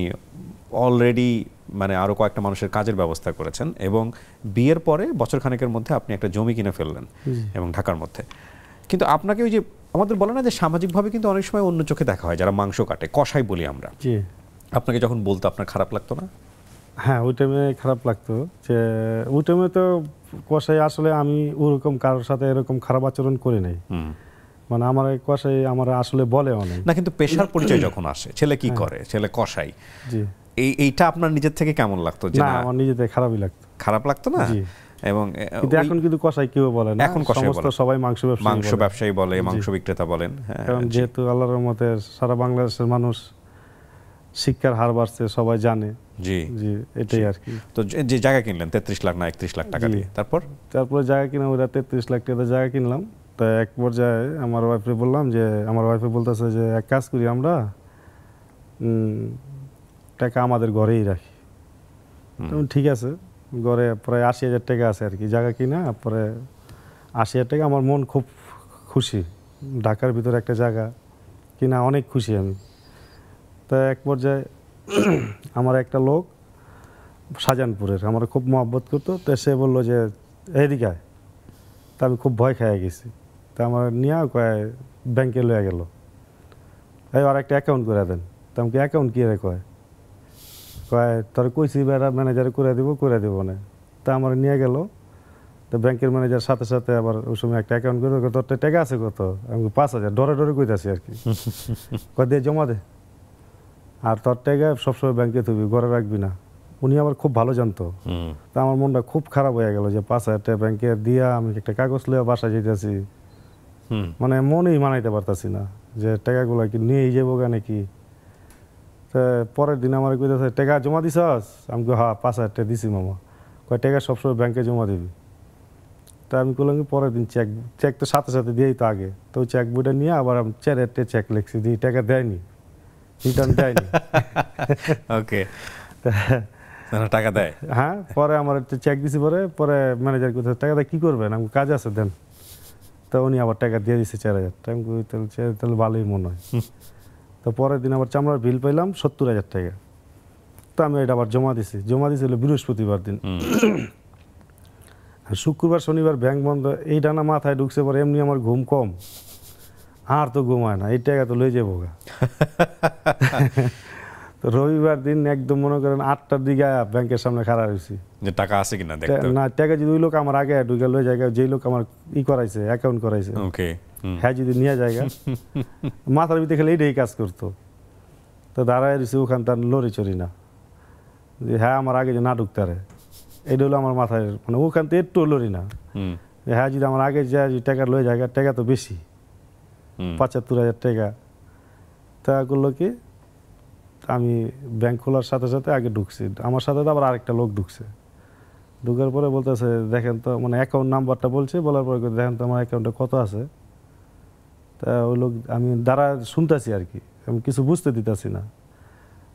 অলরেডি মানে আরও কয়েকটা মানুষের কাজের ব্যবস্থা করেছেন এবং বিয়ের পরে বছরখানেকের মধ্যে আপনি একটা জমি কিনে ফেললেন এবং ঢাকার মধ্যে কিন্তু আপনাকে ওই যে আমাদের বলে না যে সামাজিকভাবে কিন্তু অনেক সময় অন্য চোখে দেখা হয় যারা মাংস কাটে কষাই বলি আমরা আপনাকে যখন বলতো আপনার খারাপ লাগতো না হ্যাঁ ওই টাইমে
খারাপ লাগতো যে ওই টাইমে তো কষাই আসলে আমি ওরকম কারোর সাথে এরকম খারাপ আচরণ করি নাই মানে আমার এই কষাই আমার আসলে বলে অনেক না
কিন্তু পেশার পরিচয় যখন আসে ছেলে কি হ্যাঁ। করে ছেলে কষাই জি এই এইটা আপনার নিজের থেকে কেমন লাগতো যে না আমার
নিজের থেকে খারাপই লাগতো
খারাপ লাগতো না জি এবং এখন
কিন্তু কষাই কেউ বলে না এখন সমস্ত সবাই মাংস ব্যবসায়ী মাংস ব্যবসায়ী বলে মাংস বিক্রেতা বলেন হ্যাঁ, কারণ যেহেতু আল্লাহর রহমতে সারা বাংলাদেশের মানুষ শিক্ষার হার বাড়ছে সবাই জানে জি জি এটাই আর কি
তো যে জায়গা কিনলেন তেত্রিশ লাখ না একত্রিশ লাখ টাকা দিয়ে
তারপর তারপরে জায়গা কিনা ওরা তেত্রিশ লাখ টাকা জায়গা কিনলাম তা এক পর্যায়ে আমার ওয়াইফে বললাম যে আমার ওয়াইফে বলতেছে যে এক কাজ করি আমরা টাকা আমাদের ঘরেই রাখি তখন ঠিক আছে ঘরে প্রায় আশি হাজার টাকা আছে আর কি জায়গা কিনা পরে আশি হাজার টাকা আমার মন খুব খুশি ঢাকার ভিতরে একটা জায়গা কিনা অনেক খুশি আমি তা এক পর্যায়ে আমার একটা লোক শাহজাহানপুরের আমার খুব মহব্বত করতো তো সে বললো যে এদিকায় তা আমি খুব ভয় খাইয়া গেছি তা আমার নিয়ে কয় ব্যাংকে লয়ে গেল এই আর একটা অ্যাকাউন্ট করে দেন তা আমাকে অ্যাকাউন্ট কী রে কয় কয় তোর কইসি বেড়া ম্যানেজার করে দিব করে দেব না তা আমার নিয়ে গেল তো ব্যাংকের ম্যানেজার সাথে সাথে আবার ওই সময় একটা অ্যাকাউন্ট করে তোর টাকা আছে কত আমি পাঁচ হাজার ডরে ডরে কইতাছি আর কি কয় দিয়ে জমা দে আর তোর টাকা সবসময় ব্যাংকে তুই ঘরে রাখবি না উনি আমার খুব ভালো জানতো তা আমার মনটা খুব খারাপ হয়ে গেল যে পাঁচ হাজার টাকা ব্যাংকে দিয়া আমি একটা কাগজ লিয়ে বাসা যেতেছি মানে মনেই মানাইতে পারতাছি না যে টাকাগুলো কি নিয়ে যাবো কেন নাকি পরের দিন আমার কইতেছে টাকা জমা দিছস আমি কই হ্যাঁ পাঁচ হাজার টাকা দিছি মামা কয় টাকা সবসময় ব্যাংকে জমা দিবি তা আমি করলাম কি পরের দিন চেক চেক তো সাথে সাথে দিয়েই তো আগে তো চেক বইটা নিয়ে আবার আমি চার চেক লিখছি দিই টাকা দেয়নি রিটার্ন দেয়নি ওকে
মানে টাকা দেয়
হ্যাঁ পরে আমার চেক দিছি পরে পরে ম্যানেজার কোথায় দেয় কী করবেন আমি কাজ আছে দেন তা উনি আবার টাকা দিয়ে দিচ্ছে চার হাজার টাকা আমি তাহলে তাহলে ভালোই মনে হয় তো পরের দিন আবার চামড়ার বিল পাইলাম সত্তর হাজার টাকা তো আমি এটা আবার জমা দিছি জমা দিছি বৃহস্পতিবার দিন আর শুক্রবার শনিবার ব্যাংক বন্ধ এই ডানা মাথায় ঢুকছে পরে এমনি আমার ঘুম কম আর তো ঘুমায় না এই টাকা তো লয়ে যাবো গা তো রবিবার দিন একদম মনে করেন আটটার দিকে ব্যাংকের সামনে খাড়া হয়েছি
যে টাকা আছে কিনা না
টাকা যদি ওই লোক আমার আগে ঢুকে লই জায়গা যেই লোক আমার ই করাইছে অ্যাকাউন্ট করাইছে ওকে হ্যাঁ যদি নিয়ে জায়গা মাথার ভিতরে খেলে এইটাই কাজ করতো তো দাঁড়ায় রয়েছে ওখান তার লড়ি চড়ি না যে হ্যাঁ আমার আগে যে না ঢুকতারে এটা হলো আমার মাথায় মানে ওখান থেকে একটু লড়ি না যে হ্যাঁ যদি আমার আগে যা যদি টাকা লয়ে জায়গা টাকা তো বেশি পঁচাত্তর হাজার টাকা তা করলো কি আমি ব্যাংক খোলার সাথে সাথে আগে ঢুকছি আমার সাথে তো আবার আরেকটা লোক ঢুকছে ঢুকার পরে বলতেছে দেখেন তো মানে অ্যাকাউন্ট নাম্বারটা বলছে বলার পরে দেখেন তো আমার অ্যাকাউন্টে কত আছে তা ওই লোক আমি দ্বারা শুনতেছি আর কি আমি কিছু বুঝতে দিতেছি না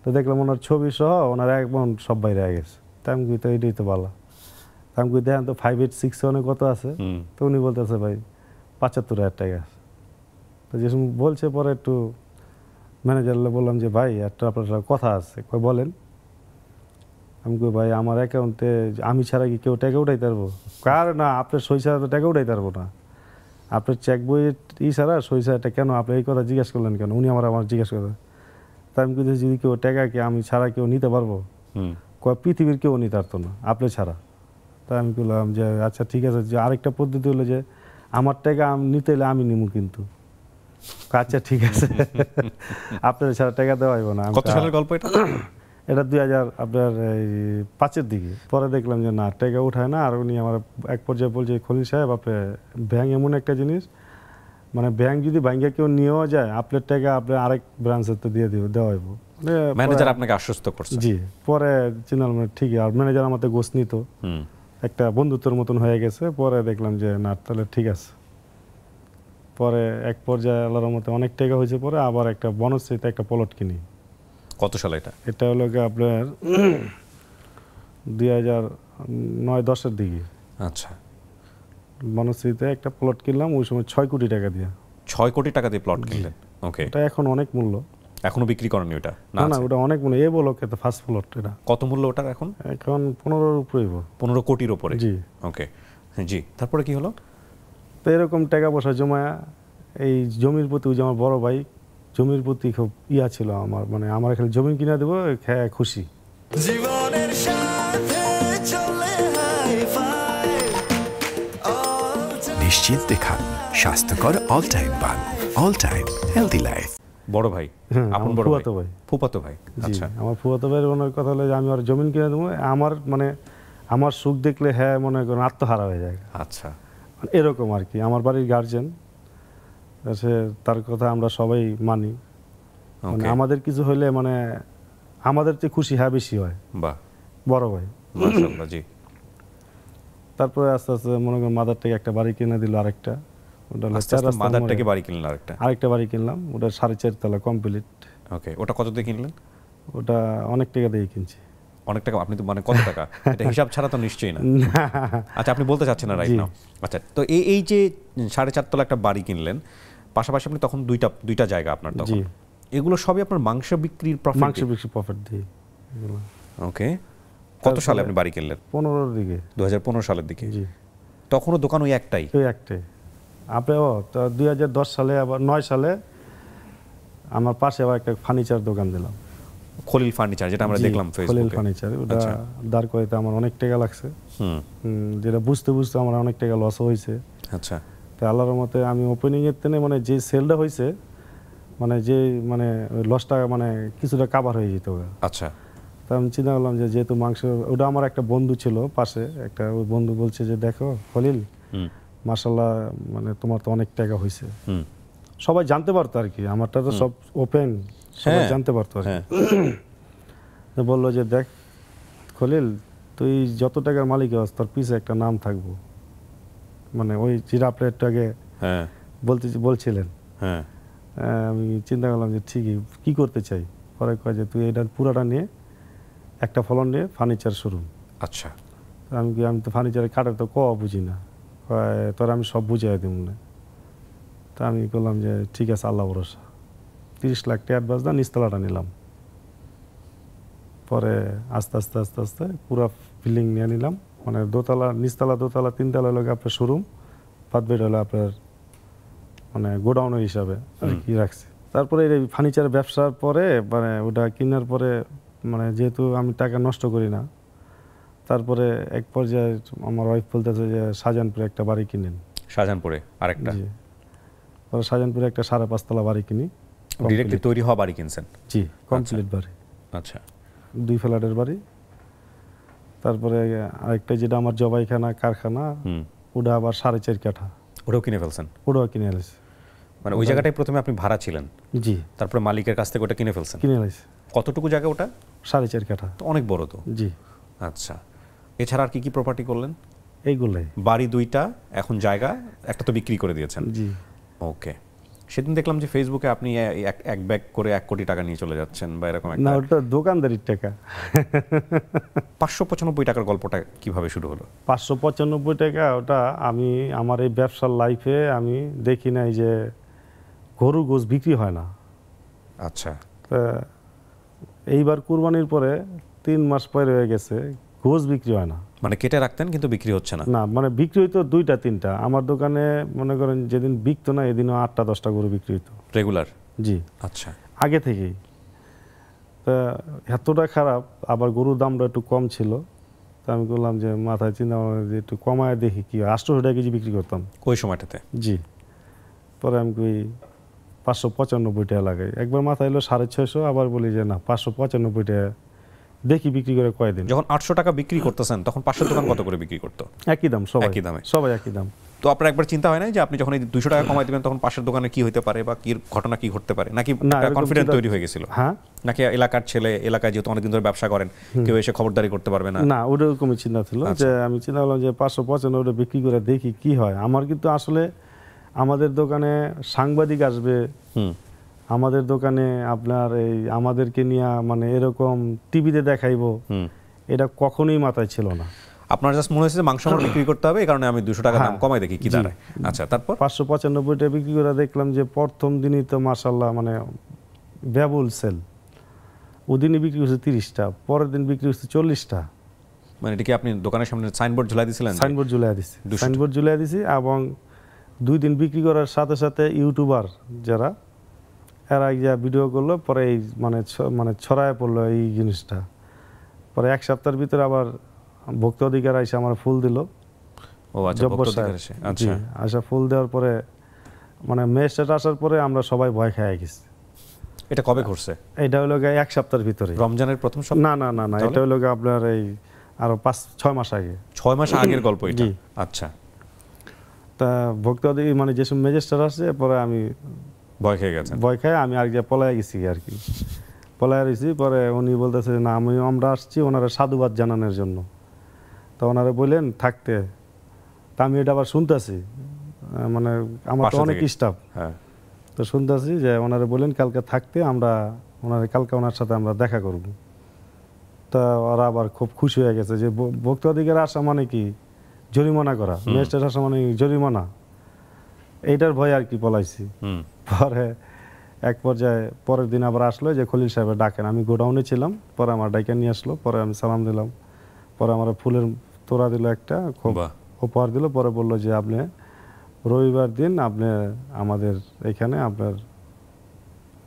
তো দেখলাম ওনার ছবি সহ ওনার এক মন সব বাইরে গেছে তা আমি তো এটাই তো বলা তা আমি দেখেন তো ফাইভ এইট সিক্স সেভেনে কত আছে তো উনি বলতেছে ভাই পঁচাত্তর হাজার টাকা তো যে বলছে পরে একটু ম্যানেজারলে বললাম যে ভাই একটা আপনার কথা আছে কয় বলেন আমি কই ভাই আমার অ্যাকাউন্টে আমি ছাড়া কি কেউ টাকা উঠাই পারবো কার না আপনার সই ছাড়া তো টাকা উঠাই পারবো না আপনার চেক বই ই ছাড়া সই ছাড়া কেন আপনি এই কথা জিজ্ঞেস করলেন কেন উনি আমার আমার জিজ্ঞেস করেন তা আমি কিন্তু যদি কেউ টাকা কি আমি ছাড়া কেউ নিতে পারবো কয় পৃথিবীর কেউ নিতে পারতো না আপনি ছাড়া তা আমি বললাম যে আচ্ছা ঠিক আছে যে আরেকটা পদ্ধতি হলো যে আমার টাকা নিতে হলে আমি নিমু কিন্তু আচ্ছা ঠিক আছে আপনার সারা টাকা দেওয়া হইব না কত সালের গল্প এটা এটা দুই হাজার আপনার এই পাঁচের দিকে পরে দেখলাম যে না টাকা উঠায় না আর উনি আমার এক পর্যায়ে বলছে খলিল সাহেব আপনি ব্যাংক এমন একটা জিনিস মানে ব্যাংক যদি ব্যাংকে কেউ নিয়েও যায় আপনার টাকা আপনি আরেক ব্রাঞ্চের তো দিয়ে দিব দেওয়া হইব ম্যানেজার আপনাকে আশ্বস্ত করছে জি পরে চিনাল মানে ঠিকই আর ম্যানেজার আমাদের গোছ নিত একটা বন্ধুত্বের মতন হয়ে গেছে পরে দেখলাম যে না তাহলে ঠিক আছে পরে এক পর্যায়ে আল্লাহর মতে অনেক টাকা হয়েছে পরে আবার একটা বনশ্রীতে একটা প্লট
কিনি কত সালে এটা
এটা হলো গিয়ে আপনার দুই হাজার নয় দশের দিকে আচ্ছা বনশ্রীতে একটা প্লট কিনলাম ওই সময় ছয় কোটি টাকা দিয়ে
ছয় কোটি টাকা দিয়ে প্লট কিনলেন ওকে
এটা এখন অনেক মূল্য
এখনো বিক্রি করেনি ওটা না না ওটা
অনেক মূল্য এ বলো কত ফার্স্ট প্লট এটা
কত মূল্য ওটার এখন এখন পনেরোর উপরে পনেরো কোটির উপরে জি ওকে জি তারপরে কি হলো তো এরকম
টাকা পয়সা জমায়া এই জমির প্রতি যে আমার বড় ভাই জমির প্রতি খুব ইয়া ছিল আমার মানে আমার এখানে জমি কিনা দেবো হ্যাঁ খুশি
নিশ্চিন্তে খান স্বাস্থ্যকর all time bun all time healthy life বড় ভাই হ্যাঁ, আপন বড় ফুয়াতো ভাই ফুপাতো ভাই
আচ্ছা
আমার ফুপাতো ভাইয়ের মনের কথা হলো যে আমি আর জমিন কিনে দেবো আমার মানে আমার সুখ দেখলে হ্যাঁ মনে করেন আত্মহারা হয়ে যায় আচ্ছা এরকম আর কি আমার বাড়ির গার্জেন সে তার কথা আমরা সবাই মানি মানে আমাদের কিছু হলে মানে আমাদের চেয়ে খুশি হ্যাঁ বেশি হয় বা বড় ভাই জি তারপরে আস্তে আস্তে মনে করেন মাদারটাকে একটা বাড়ি কিনে দিল আরেকটা ওটা মাদারটাকে বাড়ি আরেকটা আরেকটা বাড়ি কিনলাম ওটা সাড়ে চারতলা কমপ্লিট
ওকে ওটা কত দিয়ে কিনলেন
ওটা অনেক টাকা দিয়ে কিনছি
অনেক টাকা আপনি তো মানে কত টাকা এটা হিসাব ছাড়া তো নিশ্চয়ই না আচ্ছা আপনি বলতে চাচ্ছেন না রাইট নাও আচ্ছা তো এই এই যে সাড়ে চারতলা একটা বাড়ি কিনলেন পাশাপাশি আপনি তখন দুইটা দুইটা জায়গা আপনার তখন এগুলো সবই আপনার মাংস বিক্রির প্রফিট মাংস বিক্রির প্রফিট দিয়ে ওকে কত সালে আপনি বাড়ি কিনলেন
পনেরোর দিকে
দু সালের দিকে তখনও দোকান ওই একটাই ওই একটাই
ও তো দুই সালে আবার নয় সালে আমার পাশে আবার একটা ফার্নিচার দোকান দিলাম
খলিল ফার্নিচার যেটা আমরা দেখলাম ফেসবুকে খলিল ফার্নিচার ওটা আচ্ছা।
দাঁড় করাইতে আমার অনেক টাকা লাগছে যেটা বুঝতে বুঝতে আমার অনেক টাকা লস হয়েছে আচ্ছা তো আল্লাহর মতে আমি ওপেনিং এর তেনে মানে যে সেলটা হয়েছে মানে যে মানে লসটা মানে কিছুটা কাভার হয়ে যেত আচ্ছা তা আমি চিন্তা করলাম যে যেহেতু মাংস ওটা আমার একটা বন্ধু ছিল পাশে একটা ওই বন্ধু বলছে যে দেখো খলিল মাসাল্লাহ মানে তোমার তো অনেক টাকা হয়েছে সবাই জানতে পারতো আর কি আমারটা তো সব ওপেন হ্যাঁ। জানতে পারতো আর হ্যাঁ। বললো যে দেখ খলিল তুই যত টাকার মালিক আস তোর পিছে একটা নাম থাকবো মানে ওই জিরা প্লেটটাকে হ্যাঁ। বলতে বলছিলেন আমি চিন্তা করলাম যে ঠিকই কি করতে চাই পরে কয় যে তুই এটা পুরাটা নিয়ে একটা ফলন নিয়ে ফার্নিচার শুরু আচ্ছা আমি কি আমি তো ফার্নিচারে কাটে তো ক বুঝি না তোর আমি সব বুঝাই দিব না তা আমি বললাম যে ঠিক আছে আল্লাহ ভরসা তিরিশ লাখ টাকা অ্যাডভান্স দেন নিলাম পরে আস্তে আস্তে আস্তে আস্তে পুরা ফিল্ডিং নিয়ে নিলাম মানে দোতলা নিচতলা দোতলা তিনতলা হলো আপনার শোরুম পাঁচ বেড হলো আপনার মানে গোডাউন হিসাবে আর কি রাখছি তারপরে এই ফার্নিচার ব্যবসার পরে মানে ওটা কেনার পরে মানে যেহেতু আমি টাকা নষ্ট করি না তারপরে এক পর্যায়ে আমার ওয়াইফ বলতেছে যে শাহজাহানপুরে একটা বাড়ি কিনেন
শাহজাহানপুরে আরেকটা
পরে শাহজাহানপুরে একটা সাড়ে পাঁচতলা বাড়ি কিনি ডিরেক্টলি তৈরি হওয়া
বাড়ি কিনছেন জি কমপ্লিট আচ্ছা। বাড়ি আচ্ছা
দুই ফ্ল্যাটের বাড়ি তারপরে আরেকটা যেটা আমার জবাইখানা কারখানা ওটা আবার সাড়ে চার কাঠা ওটাও কিনে ফেলছেন ওটাও কিনে ফেলেছি
মানে ওই জায়গাটাই প্রথমে আপনি ভাড়া ছিলেন জি তারপরে মালিকের কাছ থেকে ওটা কিনে ফেলছেন কিনে ফেলেছি কতটুকু জায়গা ওটা সাড়ে চার কাঠা তো অনেক বড় তো জি আচ্ছা এছাড়া আর কি কি প্রপার্টি করলেন এইগুলাই বাড়ি দুইটা এখন জায়গা একটা তো বিক্রি করে দিয়েছেন জি ওকে সেদিন দেখলাম যে ফেসবুকে আপনি এক ব্যাগ করে এক কোটি টাকা নিয়ে চলে যাচ্ছেন বা এরকম না ওটা
দোকানদারির টাকা
পাঁচশো পঁচানব্বই টাকার গল্পটা কিভাবে শুরু হলো
পাঁচশো পঁচানব্বই টাকা ওটা আমি আমার এই ব্যবসার লাইফে আমি দেখি নাই যে গরু গোজ বিক্রি হয় না আচ্ছা তা এইবার কুরবানির পরে তিন মাস পরে হয়ে গেছে গোজ বিক্রি হয়
না মানে কেটে রাখতেন কিন্তু বিক্রি হচ্ছে না
না মানে বিক্রি হইতো দুইটা তিনটা আমার দোকানে মনে করেন যেদিন বিকতো না এদিনও আটটা দশটা গরু বিক্রি হইতো
রেগুলার জি আচ্ছা আগে থেকেই
তা এতটা খারাপ আবার গরুর দামটা একটু কম ছিল তা আমি বললাম যে মাথায় চিন্তা যে একটু কমায় দেখি কি আটশোশো টাকা কেজি বিক্রি করতাম
ওই সময়টাতে জি
পরে আমি কই পাঁচশো পঁচানব্বই টাকা লাগে একবার মাথায় এলো সাড়ে ছয়শো
আবার বলি যে না পাঁচশো পঁচানব্বই টাকা দেখি বিক্রি করে কয়দিন যখন আটশো টাকা বিক্রি করতেছেন তখন পাঁচশো দোকান কত করে বিক্রি করতো একই দাম সবাই একই দামে সবাই একই দাম তো আপনার একবার চিন্তা হয় না যে আপনি যখন এই দুশো টাকা কমাই দেবেন তখন পাশের দোকানে কি হতে পারে বা কি ঘটনা কি ঘটতে পারে নাকি কনফিডেন্স তৈরি হয়ে গেছিল হ্যাঁ নাকি এলাকার ছেলে এলাকায় যেহেতু অনেকদিন ধরে ব্যবসা করেন কেউ এসে খবরদারি করতে পারবে না না
ওরকমই চিন্তা ছিল আচ্ছা। যে আমি চিন্তা করলাম যে পাঁচশো পঁচানো ওটা বিক্রি করে দেখি কি হয় আমার কিন্তু আসলে আমাদের দোকানে সাংবাদিক আসবে আমাদের দোকানে আপনার এই আমাদেরকে নিয়ে মানে এরকম টিভিতে দেখাইব এটা কখনোই মাথায় ছিল না
আপনার জাস্ট মনে হয়েছে মাংস বিক্রি করতে হবে এই কারণে আমি দুশো টাকা হ্যাঁ। দাম কমাই দেখি কি দাঁড়ায় আচ্ছা তারপর পাঁচশো
পঁচানব্বইটা বিক্রি করে দেখলাম যে প্রথম দিনই তো মার্শাল্লাহ মানে ব্যবল সেল ওদিনই বিক্রি হচ্ছে তিরিশটা পরের দিন বিক্রি হচ্ছে চল্লিশটা
মানে এটা কি আপনি দোকানের সামনে সাইনবোর্ড ঝুলাই দিয়েছিলেন সাইনবোর্ড ঝুলাই দিছি সাইনবোর্ড
ঝুলাই দিয়েছি এবং দুই দিন বিক্রি করার সাথে সাথে ইউটিউবার যারা এরা যা ভিডিও করলো পরে এই মানে মানে ছড়ায় পড়লো এই জিনিসটা পরে এক সপ্তাহের ভিতরে আবার ভক্ত অধিকার এসে আমার ফুল দিল আচ্ছা, আচ্ছা। ফুল দেওয়ার পরে মানে মেয়ের আসার পরে আমরা সবাই ভয় খেয়ে গেছি
এটা কবে ঘটছে
এটা হলো গিয়ে এক সপ্তাহের ভিতরে রমজানের প্রথম না না না না এটা হলো গিয়ে আপনার এই আরো পাঁচ ছয় মাস আগে
ছয় মাস আগের গল্প এটা আচ্ছা
তা ভক্ত মানে যেসব ম্যাজিস্ট্রেট আসছে পরে আমি ভয় খেয়ে গেছেন ভয় খেয়ে আমি আর পলায় গেছি আর কি পলায় রয়েছি পরে উনি বলতেছে না আমি আমরা আসছি ওনারা সাধুবাদ জানানোর জন্য তো ওনারা বললেন থাকতে তা আমি এটা আবার শুনতেছি মানে আমার তো অনেক স্টাফ হ্যাঁ তো শুনতেছি যে ওনারা বললেন কালকে থাকতে আমরা ওনারা কালকে ওনার সাথে আমরা দেখা করব তা ওরা আবার খুব খুশি হয়ে গেছে যে ভোক্তাধিকার আসা মানে কি জরিমানা করা মেয়েস্টার আসা মানে জরিমানা এইটার ভয় আর কি পলাইছি পরে এক পর্যায়ে পরের দিন আবার আসলো যে খলিল সাহেবের ডাকেন আমি গোডাউনে ছিলাম পরে আমার ডাইকে নিয়ে আসলো পরে আমি সালাম দিলাম পরে আমার ফুলের তোড়া দিল একটা খুব উপহার দিল পরে বললো যে আপনি রবিবার দিন আপনি আমাদের এখানে আপনার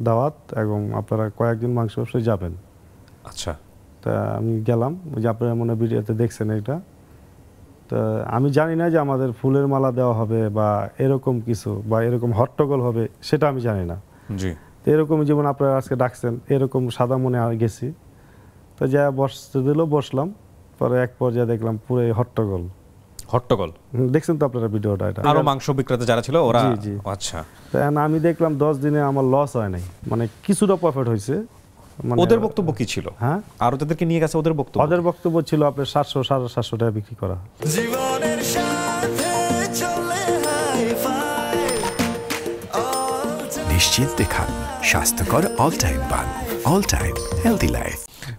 দাওয়াত এবং আপনারা কয়েকদিন মাংস ব্যবসায় যাবেন আচ্ছা তা আমি গেলাম যে আপনারা মনে ভিডিওতে দেখছেন এটা তো আমি জানি না যে আমাদের ফুলের মালা দেওয়া হবে বা এরকম কিছু বা এরকম হট্টগোল হবে সেটা আমি জানি না জি তো এরকম যেমন আপনারা আজকে ডাকছেন এরকম সাদা মনে গেছি তো যা বসতে দিল বসলাম পরে এক পর্যায়ে দেখলাম পুরো হট্টগোল হট্টগোল দেখছেন তো আপনারা ভিডিওটা এটা আরো মাংস
বিক্রেতা যারা ছিল ওরা আচ্ছা
আমি দেখলাম দশ দিনে আমার লস হয় নাই মানে কিছুটা প্রফিট হয়েছে মানে ওদের বক্তব্য কি ছিল হ্যাঁ আর যাদেরকে নিয়ে গেছে ওদের বক্তব্য ওদের বক্তব্য ছিল আপনার সাতশো সাড়ে সাতশো টাকা বিক্রি করা
জীবনের
নিশ্চিন্তে খান স্বাস্থ্যকর all time bun all time healthy life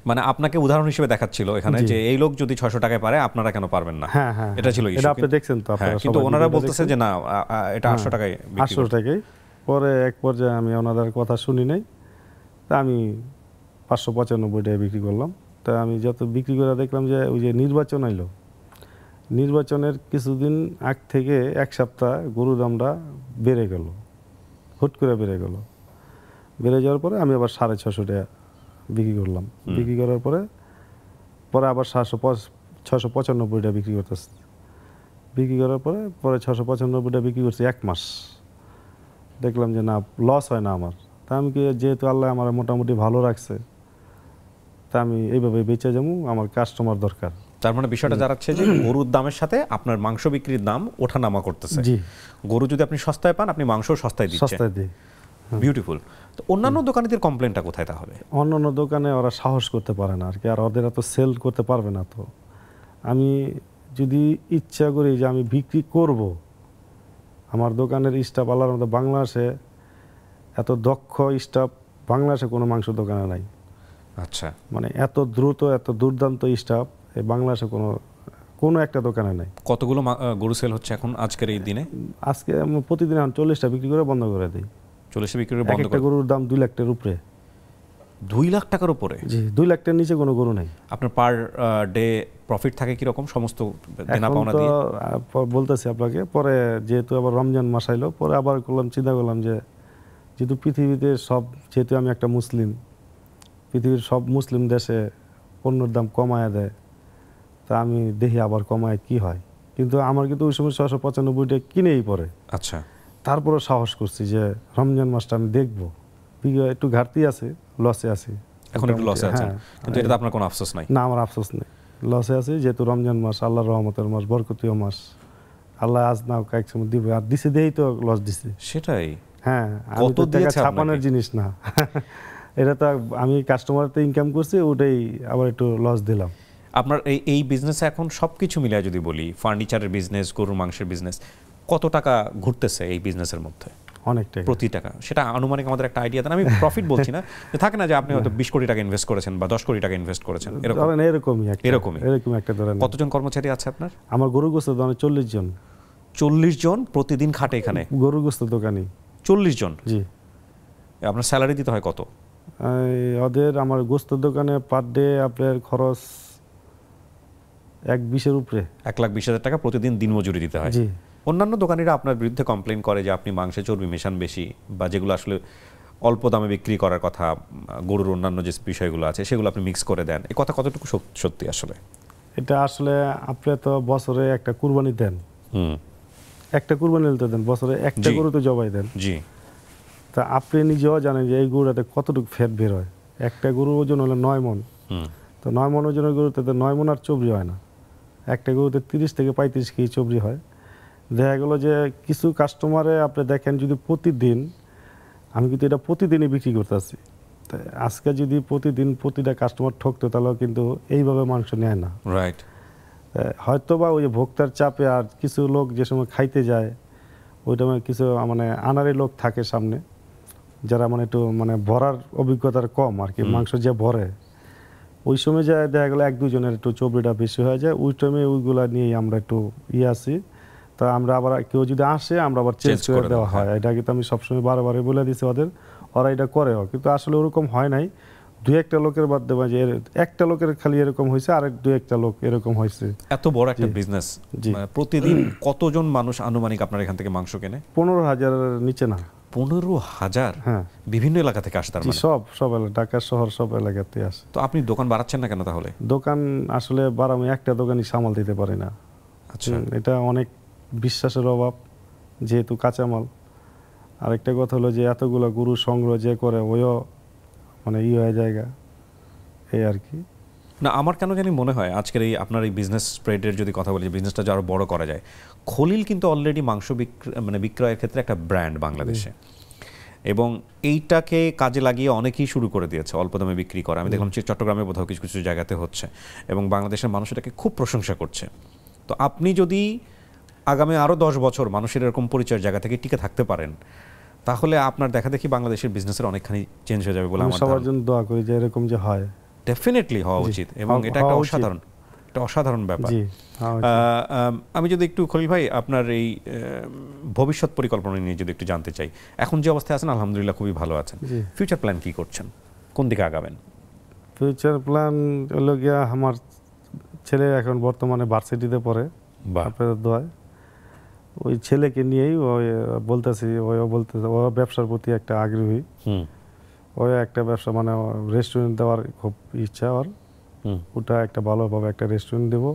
মানে আপনাকে উদাহরণ হিসেবে দেখাচ্ছিল এখানে যে এই লোক যদি 600 টাকায় পারে আপনারা কেন পারবেন না হ্যাঁ হ্যাঁ এটা ছিল হ্যাঁ। এটা আপনি দেখছেন তো হ্যাঁ, কিন্তু ওনারা বলতেছে যে না এটা হ্যাঁ, আটশো টাকায় আটশো
টাকায় পরে এক পর্যায়ে আমি ওনাদের কথা শুনি নাই তা আমি পাঁচশো পঁচানব্বই টাকায় বিক্রি করলাম তা আমি যত বিক্রি করে দেখলাম যে ওই যে নির্বাচন এলো নির্বাচনের কিছুদিন আগ থেকে এক সপ্তাহ গরুর দামটা বেড়ে গেল হুট করে বেড়ে গেল বেড়ে যাওয়ার পরে আমি আবার সাড়ে ছশো টাকা বিক্রি করলাম বিক্রি করার পরে পরে আবার সাতশো ছশো পঁচানব্বইটা বিক্রি করতেছি বিক্রি করার পরে পরে ছশো পঁচানব্বইটা বিক্রি করছি এক মাস দেখলাম যে না লস হয় না আমার তা আমি কি যেহেতু আল্লাহ আমার মোটামুটি ভালো রাখছে তা আমি এইভাবে বেঁচে যাবো আমার কাস্টমার
দরকার তার মানে বিষয়টা জানাচ্ছে যে গরুর দামের সাথে আপনার মাংস বিক্রির দাম ওঠানামা করতেছে গরু যদি আপনি সস্তায় পান আপনি মাংস সস্তায় দিচ্ছেন সস্তায় দিই বিউটিফুল তো অন্যান্য দোকানীদের কমপ্লেনটা কোথায় তাহলে
অন্যান্য দোকানে ওরা সাহস করতে পারে না আর কি আর ওদের তো সেল করতে পারবে না তো আমি যদি ইচ্ছা করি যে আমি বিক্রি করব আমার দোকানের স্টাফ আলার মতো বাংলাদেশে এত দক্ষ স্টাফ বাংলাদেশে কোনো মাংস দোকানে
নাই আচ্ছা
মানে এত দ্রুত এত দুর্দান্ত স্টাফ বাংলাদেশে কোনো কোনো একটা দোকানে নাই
কতগুলো গরু সেল হচ্ছে এখন আজকের এই দিনে
আজকে প্রতিদিন এখন চল্লিশটা বিক্রি করে বন্ধ করে দিই
চল্লিশটা বিক্রি করে বন্ধ করে
গরুর দাম দুই লাখ টাকার উপরে দুই লাখ টাকার উপরে জি দুই লাখ টাকার নিচে কোনো গরু নাই
আপনার পার ডে প্রফিট থাকে কিরকম সমস্ত দেনা পাওনা দিয়ে
বলতেছি আপনাকে পরে যেহেতু আবার রমজান মাস আইলো পরে আবার করলাম চিন্তা করলাম যে যেহেতু পৃথিবীতে সব যেহেতু আমি একটা মুসলিম পৃথিবীর সব মুসলিম দেশে পণ্যের দাম কমায় দেয় তা আমি দেখি আবার কমায় কি হয় কিন্তু আমার কিন্তু ওই সময় ছশো পঁচানব্বইটা কিনেই পড়ে আচ্ছা তারপরে সাহস করছি যে রমজান মাসটা আমি দেখবো একটু ঘাটতি আছে লসে
আছি এখন একটু লসে আছে হ্যাঁ, কিন্তু এটাতে হ্যাঁ। আপনার কোনো আফসোস নাই
না আমার আফসোস নেই লসে আছি যেহেতু রমজান মাস আল্লাহ রহমতের মাস বরকতীয় মাস আল্লাহ আজ না কয়েক সময় দিবে আর দিছে দিয়েই তো লস
দিছে সেটাই
হ্যাঁ কত দিয়ে ছাপানোর জিনিস না এটা তো আমি কাস্টমারতে ইনকাম করছি ওটাই আবার একটু লস দিলাম
আপনার এই এই বিজনেসে এখন সব কিছু মিলিয়ে যদি বলি ফার্নিচারের বিজনেস গরুর মাংসের বিজনেস কত টাকা ঘুরতেছে এই বিজনেসের মধ্যে অনেকটাই প্রতি টাকা সেটা আনুমানিক আমাদের একটা আইডিয়া দেন আমি প্রফিট বলছি না থাকে না যে আপনি হয়তো বিশ কোটি টাকা ইনভেস্ট করেছেন বা দশ কোটি টাকা ইনভেস্ট করেছেন এরকম এরকমই এরকমই এরকম একটা ধরেন কতজন কর্মচারী আছে আপনার আমার গরু গোস্ত দোকানে চল্লিশ জন চল্লিশ জন প্রতিদিন খাটে এখানে গরু
গোস্ত দোকানে চল্লিশ
জন জি আপনার স্যালারি দিতে হয় কত
ওদের আমার গোস্তের দোকানে পার ডে আপনার খরচ এক
বিশের উপরে এক লাখ বিশ হাজার টাকা প্রতিদিন দিনমজুরি দিতে হয় অন্যান্য দোকানিরা আপনার বিরুদ্ধে কমপ্লেন করে যে আপনি মাংসে চর্বি মেশান বেশি বা যেগুলো আসলে অল্প দামে বিক্রি করার কথা গরুর অন্যান্য যে বিষয়গুলো আছে সেগুলো আপনি মিক্স করে দেন এ কথা কতটুকু সত্যি আসলে
এটা আসলে আপনি তো বছরে একটা কুরবানি দেন হুম একটা কুরবানি দেন বছরে একটা গরু তো জবাই দেন জি তা আপনি নিজেও জানেন যে এই গরুটাতে কতটুকু ফ্যাট বের হয় একটা গরুর ওজন হলো নয় মন তো নয় মন ওজনের গরুতে তো নয় মন আর চবরি হয় না একটা গরুতে তিরিশ থেকে পঁয়ত্রিশ কেজি চবরি হয় দেখা গেলো যে কিছু কাস্টমারে আপনি দেখেন যদি প্রতিদিন আমি কিন্তু এটা প্রতিদিনই বিক্রি করতেছি আজকে যদি প্রতিদিন প্রতিটা কাস্টমার ঠকতো তাহলে কিন্তু এইভাবে মাংস নেয় না রাইট হয়তো বা ওই ভোক্তার চাপে আর কিছু লোক যে সময় খাইতে যায় ওইটা কিছু মানে আনারে লোক থাকে সামনে যারা মানে একটু মানে ভরার অভিজ্ঞতার কম আর কি মাংস যে ভরে ওই সময় যা দেখা গেলো এক দুজনের একটু চবড়িটা বেশি হয়ে যায় ওই টাইমে ওইগুলা নিয়েই আমরা একটু ইয়ে আসি তা আমরা আবার কেউ যদি আসে আমরা আবার চেঞ্জ করে দেওয়া হয় এটা কিন্তু আমি সবসময় বারবারই বলে দিছি ওদের ওরা এটা করেও কিন্তু আসলে ওরকম হয় নাই দু একটা লোকের মাধ্যমে যে একটা লোকের খালি এরকম হয়েছে আর দু একটা লোক এরকম হয়েছে
এত বড় একটা বিজনেস মানে প্রতিদিন কতজন মানুষ আনুমানিক আপনার এখান থেকে মাংস কেনে
পনেরো হাজার নিচে না পনেরো
হাজার হ্যাঁ। বিভিন্ন এলাকা থেকে আসতে মানে?
সব সব এলাকা ঢাকা শহর সব এলাকাতে আসে
তো আপনি দোকান বাড়াচ্ছেন না কেন তাহলে
দোকান আসলে বাড়ামে একটা দোকানই সামাল দিতে পারি না আচ্ছা এটা অনেক বিশ্বাসের অভাব যেহেতু কাঁচামাল আরেকটা কথা হলো যে এতগুলো গুরু সংগ্রহ যে করে ওইও মানে ই হয়ে জায়গা এই আর কি
না আমার কেন জানি মনে হয় আজকের এই আপনার এই বিজনেস স্প্রেডের যদি কথা বলি বিজনেসটা যে আরও বড় করা যায় খলিল কিন্তু অলরেডি মাংস বিক্রয় মানে বিক্রয়ের ক্ষেত্রে একটা ব্র্যান্ড বাংলাদেশে এবং এইটাকে কাজে লাগিয়ে অনেকেই শুরু করে দিয়েছে অল্প দামে বিক্রি করা আমি দেখলাম চট্টগ্রামে বোধহয় কিছু কিছু জায়গাতে হচ্ছে এবং বাংলাদেশের মানুষ এটাকে খুব প্রশংসা করছে তো আপনি যদি আগামী আরও দশ বছর মানুষের এরকম পরিচয়ের জায়গা থেকে টিকে থাকতে পারেন তাহলে আপনার দেখা দেখি বাংলাদেশের বিজনেসের অনেকখানি চেঞ্জ হয়ে যাবে বলে আমার সবার
জন্য দোয়া করি যে এরকম যে হয়
ডেফিনেটলি হওয়া উচিত এবং এটা একটা অসাধারণ একটা অসাধারণ ব্যাপার হ্যাঁ, আমি যদি একটু খলিল ভাই আপনার এই ভবিষ্যৎ পরিকল্পনা নিয়ে যদি একটু জানতে চাই এখন যে অবস্থায় আছেন আলহামদুলিল্লাহ খুবই ভালো আছেন ফিউচার প্ল্যান কি করছেন কোন দিকে আগাবেন
ফিউচার প্ল্যান হলো গিয়া আমার ছেলে এখন বর্তমানে ভার্সিটিতে পড়ে বাপের দোয়ায় ওই ছেলেকে নিয়েই ওই বলতেছি ওই বলতেছে ও ব্যবসার প্রতি একটা আগ্রহী ও একটা ব্যবসা মানে রেস্টুরেন্ট দেওয়ার খুব ইচ্ছা ওর ওটা একটা ভালোভাবে একটা রেস্টুরেন্ট দেবো